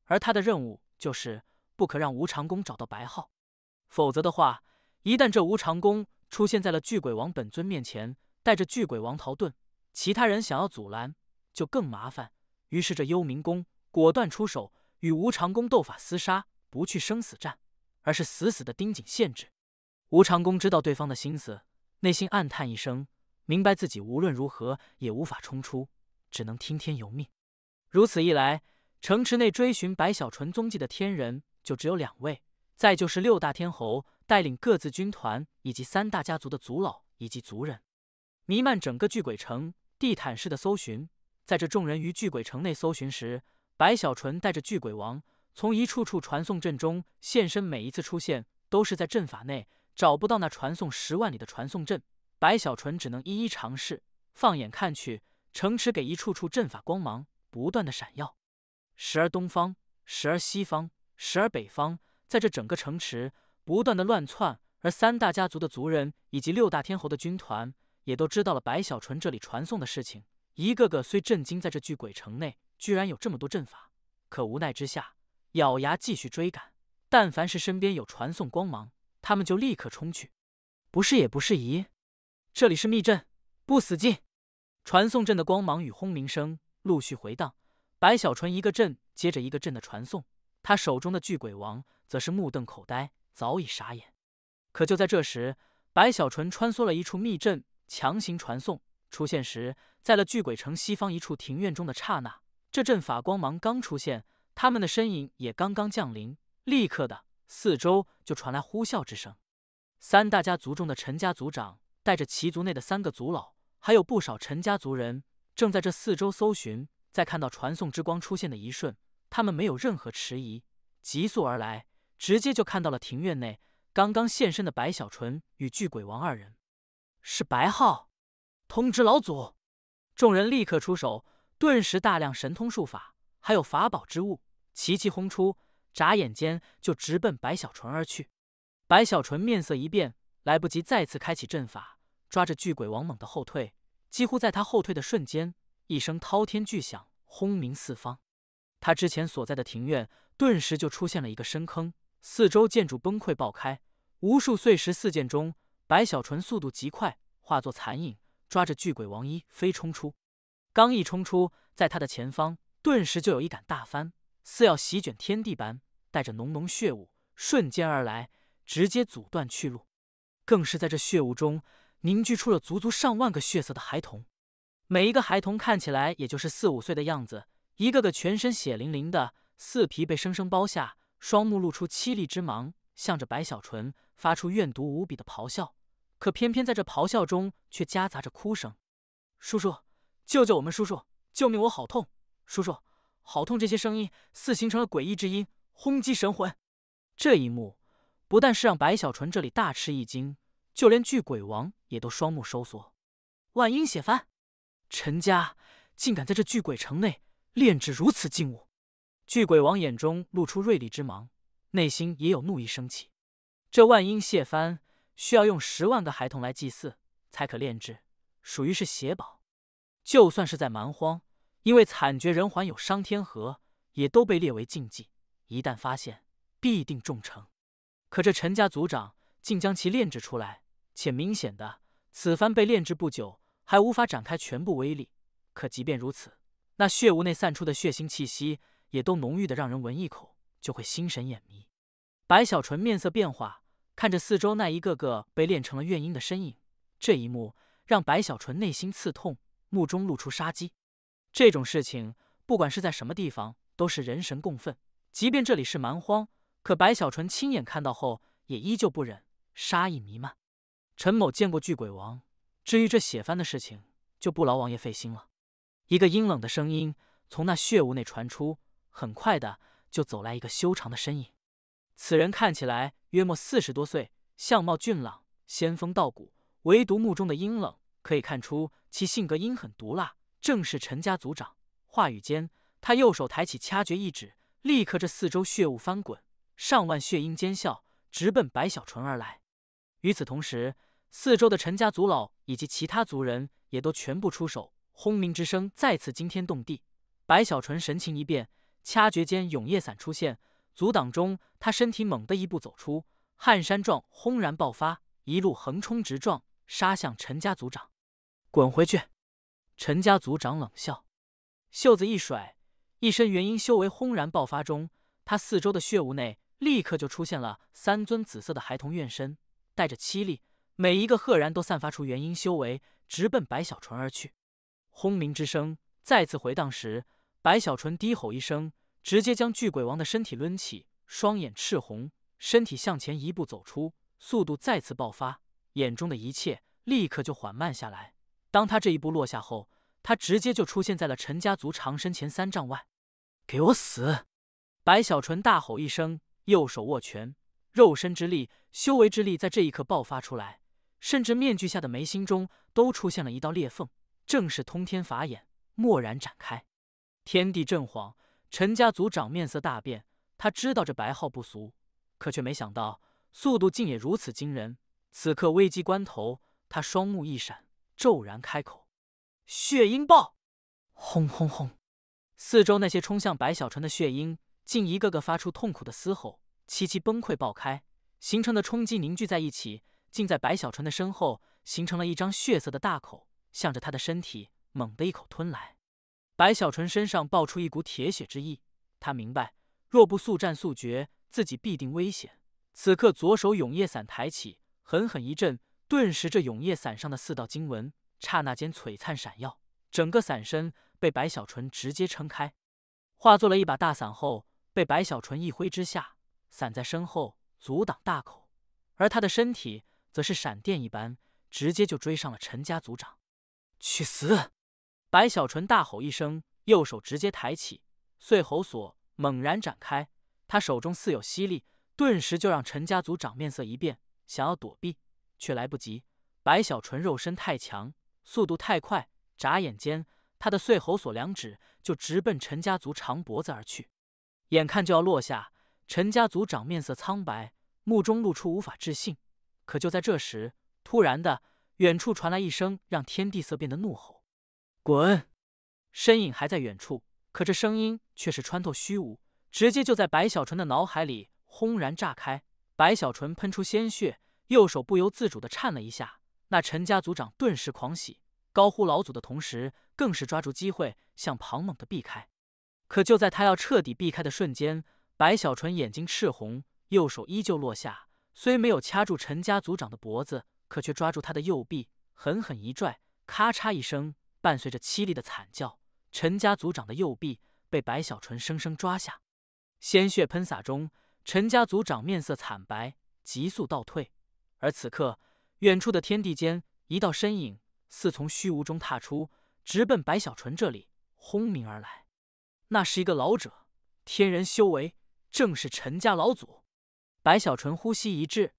而他的任务就是不可让吴长公找到白浩，否则的话，一旦这吴长公出现在了巨鬼王本尊面前，带着巨鬼王逃遁，其他人想要阻拦就更麻烦。于是这幽冥宫果断出手，与吴长公斗法厮杀，不去生死战，而是死死的盯紧限制。吴长公知道对方的心思，内心暗叹一声，明白自己无论如何也无法冲出，只能听天由命。如此一来。城池内追寻白小纯踪迹的天人就只有两位，再就是六大天侯带领各自军团，以及三大家族的族老以及族人，弥漫整个巨鬼城，地毯式的搜寻。在这众人于巨鬼城内搜寻时，白小纯带着巨鬼王从一处处传送阵中现身，每一次出现都是在阵法内找不到那传送十万里的传送阵，白小纯只能一一尝试。放眼看去，城池给一处处阵法光芒不断的闪耀。时而东方，时而西方，时而北方，在这整个城池不断的乱窜。而三大家族的族人以及六大天侯的军团也都知道了白小纯这里传送的事情，一个个虽震惊，在这巨鬼城内居然有这么多阵法，可无奈之下，咬牙继续追赶。但凡是身边有传送光芒，他们就立刻冲去。不是也不是疑。这里是密阵，不死进。传送阵的光芒与轰鸣声陆续回荡。白小纯一个阵接着一个阵的传送，他手中的巨鬼王则是目瞪口呆，早已傻眼。可就在这时，白小纯穿梭了一处密阵，强行传送，出现时在了巨鬼城西方一处庭院中的刹那。这阵法光芒刚出现，他们的身影也刚刚降临，立刻的四周就传来呼啸之声。三大家族中的陈家族长带着其族内的三个族老，还有不少陈家族人，正在这四周搜寻。在看到传送之光出现的一瞬，他们没有任何迟疑，急速而来，直接就看到了庭院内刚刚现身的白小纯与巨鬼王二人。是白浩，通知老祖！众人立刻出手，顿时大量神通术法还有法宝之物齐齐轰出，眨眼间就直奔白小纯而去。白小纯面色一变，来不及再次开启阵法，抓着巨鬼王猛地后退，几乎在他后退的瞬间。一声滔天巨响，轰鸣四方。他之前所在的庭院，顿时就出现了一个深坑，四周建筑崩溃爆开，无数碎石四溅中。白小纯速度极快，化作残影，抓着巨鬼王一飞冲出。刚一冲出，在他的前方，顿时就有一杆大帆，似要席卷天地般，带着浓浓血雾，瞬间而来，直接阻断去路。更是在这血雾中，凝聚出了足足上万个血色的孩童。每一个孩童看起来也就是四五岁的样子，一个个全身血淋淋的，四皮被生生剥下，双目露出凄厉之芒，向着白小纯发出怨毒无比的咆哮。可偏偏在这咆哮中，却夹杂着哭声：“叔叔，救救我们！叔叔，救命！我好痛，叔叔，好痛！”这些声音似形成了诡异之音，轰击神魂。这一幕不但是让白小纯这里大吃一惊，就连巨鬼王也都双目收缩。万英血幡。陈家竟敢在这巨鬼城内炼制如此禁物！巨鬼王眼中露出锐利之芒，内心也有怒意升起。这万婴血幡需要用十万个孩童来祭祀才可炼制，属于是邪宝。就算是在蛮荒，因为惨绝人寰、有伤天和，也都被列为禁忌。一旦发现，必定重惩。可这陈家族长竟将其炼制出来，且明显的此幡被炼制不久。还无法展开全部威力，可即便如此，那血雾内散出的血腥气息也都浓郁的让人闻一口就会心神眼迷。白小纯面色变化，看着四周那一个个被炼成了怨婴的身影，这一幕让白小纯内心刺痛，目中露出杀机。这种事情不管是在什么地方都是人神共愤，即便这里是蛮荒，可白小纯亲眼看到后也依旧不忍，杀意弥漫。陈某见过巨鬼王。至于这血幡的事情，就不劳王爷费心了。一个阴冷的声音从那血雾内传出，很快的就走来一个修长的身影。此人看起来约莫四十多岁，相貌俊朗，仙风道骨，唯独目中的阴冷可以看出其性格阴狠毒辣。正是陈家族长。话语间，他右手抬起，掐诀一指，立刻这四周血雾翻滚，上万血鹰尖啸，直奔白小纯而来。与此同时，四周的陈家族老以及其他族人也都全部出手，轰鸣之声再次惊天动地。白小纯神情一变，掐诀间，永夜伞出现，阻挡中，他身体猛地一步走出，撼山状轰然爆发，一路横冲直撞，杀向陈家族长。滚回去！陈家族长冷笑，袖子一甩，一身元婴修为轰然爆发中，他四周的血雾内立刻就出现了三尊紫色的孩童怨身，带着凄厉。每一个赫然都散发出元婴修为，直奔白小纯而去。轰鸣之声再次回荡时，白小纯低吼一声，直接将巨鬼王的身体抡起，双眼赤红，身体向前一步走出，速度再次爆发，眼中的一切立刻就缓慢下来。当他这一步落下后，他直接就出现在了陈家族长身前三丈外。“给我死！”白小纯大吼一声，右手握拳，肉身之力、修为之力在这一刻爆发出来。甚至面具下的眉心中都出现了一道裂缝，正是通天法眼蓦然展开，天地震晃。陈家族长面色大变，他知道这白浩不俗，可却没想到速度竟也如此惊人。此刻危机关头，他双目一闪，骤然开口：“血鹰爆！”轰轰轰！四周那些冲向白小纯的血鹰，竟一个个发出痛苦的嘶吼，齐齐崩溃爆开，形成的冲击凝聚在一起。竟在白小纯的身后形成了一张血色的大口，向着他的身体猛地一口吞来。白小纯身上爆出一股铁血之意，他明白，若不速战速决，自己必定危险。此刻，左手永夜伞抬起，狠狠一震，顿时这永夜伞上的四道经文刹那间璀璨闪耀，整个伞身被白小纯直接撑开，化作了一把大伞后，被白小纯一挥之下，伞在身后阻挡大口，而他的身体。则是闪电一般，直接就追上了陈家族长。去死！白小纯大吼一声，右手直接抬起，碎喉锁猛然展开。他手中似有吸力，顿时就让陈家族长面色一变，想要躲避却来不及。白小纯肉身太强，速度太快，眨眼间他的碎喉锁两指就直奔陈家族长脖子而去。眼看就要落下，陈家族长面色苍白，目中露出无法置信。可就在这时，突然的，远处传来一声让天地色变的怒吼：“滚！”身影还在远处，可这声音却是穿透虚无，直接就在白小纯的脑海里轰然炸开。白小纯喷出鲜血，右手不由自主的颤了一下。那陈家族长顿时狂喜，高呼老祖的同时，更是抓住机会向旁猛的避开。可就在他要彻底避开的瞬间，白小纯眼睛赤红，右手依旧落下。虽没有掐住陈家族长的脖子，可却抓住他的右臂，狠狠一拽，咔嚓一声，伴随着凄厉的惨叫，陈家族长的右臂被白小纯生生抓下，鲜血喷洒中，陈家族长面色惨白，急速倒退。而此刻，远处的天地间，一道身影似从虚无中踏出，直奔白小纯这里，轰鸣而来。那是一个老者，天人修为，正是陈家老祖。白小纯呼吸一滞，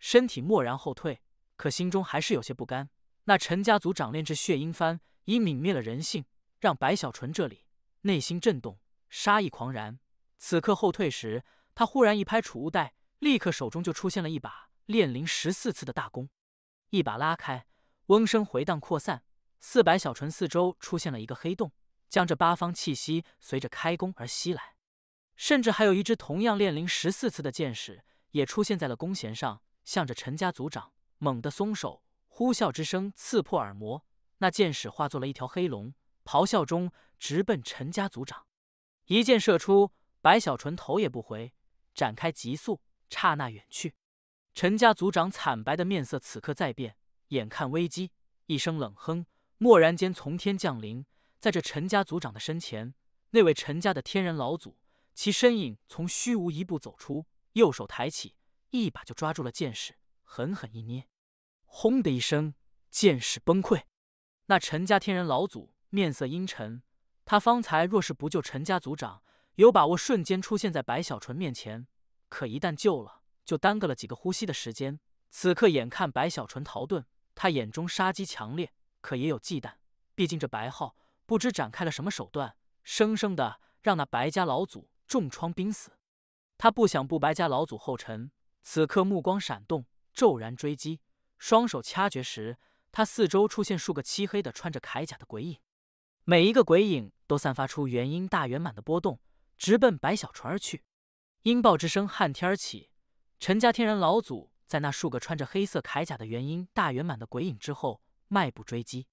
身体蓦然后退，可心中还是有些不甘。那陈家族长炼制血鹰幡，已泯灭了人性，让白小纯这里内心震动，杀意狂然。此刻后退时，他忽然一拍储物袋，立刻手中就出现了一把炼灵十四次的大弓，一把拉开，嗡声回荡扩散，四白小纯四周出现了一个黑洞，将这八方气息随着开弓而吸来。甚至还有一只同样练灵十四次的箭矢也出现在了弓弦上，向着陈家族长猛地松手，呼啸之声刺破耳膜。那箭矢化作了一条黑龙，咆哮中直奔陈家族长。一箭射出，白小纯头也不回，展开急速，刹那远去。陈家族长惨白的面色此刻再变，眼看危机，一声冷哼，蓦然间从天降临，在这陈家族长的身前，那位陈家的天人老祖。其身影从虚无一步走出，右手抬起，一把就抓住了剑士，狠狠一捏，轰的一声，剑士崩溃。那陈家天人老祖面色阴沉，他方才若是不救陈家族长，有把握瞬间出现在白小纯面前；可一旦救了，就耽搁了几个呼吸的时间。此刻眼看白小纯逃遁，他眼中杀机强烈，可也有忌惮，毕竟这白浩不知展开了什么手段，生生的让那白家老祖。重创濒死，他不想步白家老祖后尘。此刻目光闪动，骤然追击，双手掐诀时，他四周出现数个漆黑的、穿着铠甲的鬼影。每一个鬼影都散发出元婴大圆满的波动，直奔白小纯而去。音爆之声撼天而起。陈家天人老祖在那数个穿着黑色铠甲的元婴大圆满的鬼影之后迈步追击。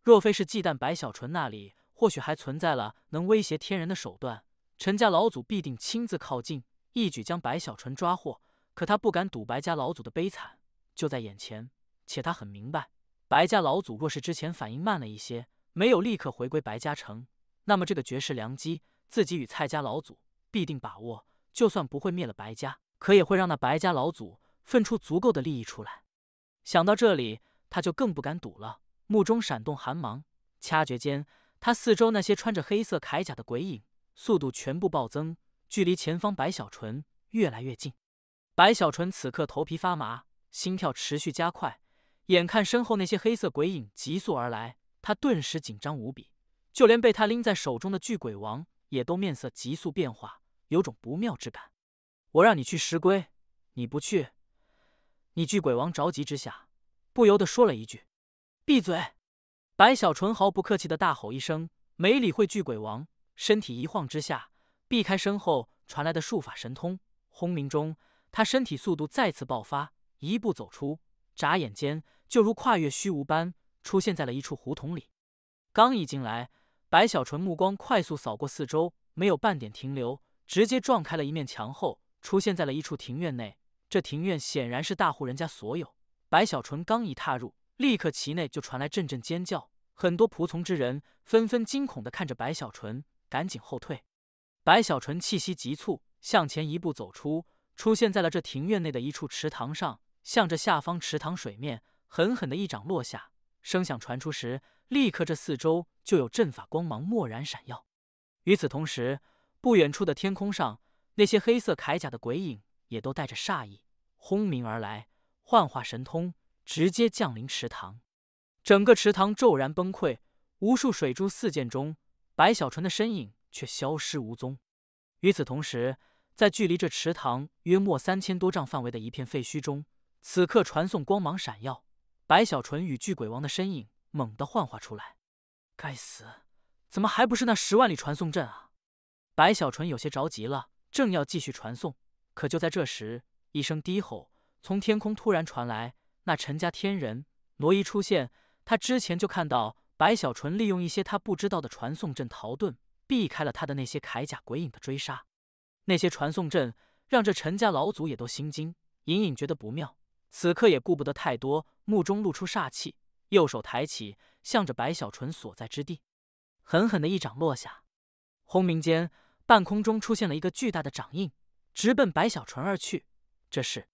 若非是忌惮白小纯那里，或许还存在了能威胁天人的手段。陈家老祖必定亲自靠近，一举将白小纯抓获。可他不敢赌白家老祖的悲惨就在眼前，且他很明白，白家老祖若是之前反应慢了一些，没有立刻回归白家城，那么这个绝世良机，自己与蔡家老祖必定把握。就算不会灭了白家，可也会让那白家老祖分出足够的利益出来。想到这里，他就更不敢赌了，目中闪动寒芒，掐诀间，他四周那些穿着黑色铠甲的鬼影。速度全部暴增，距离前方白小纯越来越近。白小纯此刻头皮发麻，心跳持续加快，眼看身后那些黑色鬼影急速而来，他顿时紧张无比。就连被他拎在手中的巨鬼王也都面色急速变化，有种不妙之感。我让你去石龟，你不去！你巨鬼王着急之下，不由得说了一句：“闭嘴！”白小纯毫不客气的大吼一声，没理会巨鬼王。身体一晃之下，避开身后传来的术法神通，轰鸣中，他身体速度再次爆发，一步走出，眨眼间就如跨越虚无般，出现在了一处胡同里。刚一进来，白小纯目光快速扫过四周，没有半点停留，直接撞开了一面墙后，出现在了一处庭院内。这庭院显然是大户人家所有。白小纯刚一踏入，立刻其内就传来阵阵尖叫，很多仆从之人纷纷惊恐地看着白小纯。赶紧后退！白小纯气息急促，向前一步走出，出现在了这庭院内的一处池塘上，向着下方池塘水面狠狠的一掌落下。声响传出时，立刻这四周就有阵法光芒蓦然闪耀。与此同时，不远处的天空上，那些黑色铠甲的鬼影也都带着煞意，轰鸣而来，幻化神通，直接降临池塘。整个池塘骤然崩溃，无数水珠四溅中。白小纯的身影却消失无踪。与此同时，在距离这池塘约莫三千多丈范围的一片废墟中，此刻传送光芒闪耀，白小纯与巨鬼王的身影猛地幻化出来。该死，怎么还不是那十万里传送阵啊？白小纯有些着急了，正要继续传送，可就在这时，一声低吼从天空突然传来，那陈家天人挪移出现。他之前就看到。白小纯利用一些他不知道的传送阵逃遁，避开了他的那些铠甲鬼影的追杀。那些传送阵让这陈家老祖也都心惊，隐隐觉得不妙。此刻也顾不得太多，目中露出煞气，右手抬起，向着白小纯所在之地，狠狠的一掌落下。轰鸣间，半空中出现了一个巨大的掌印，直奔白小纯而去。这是。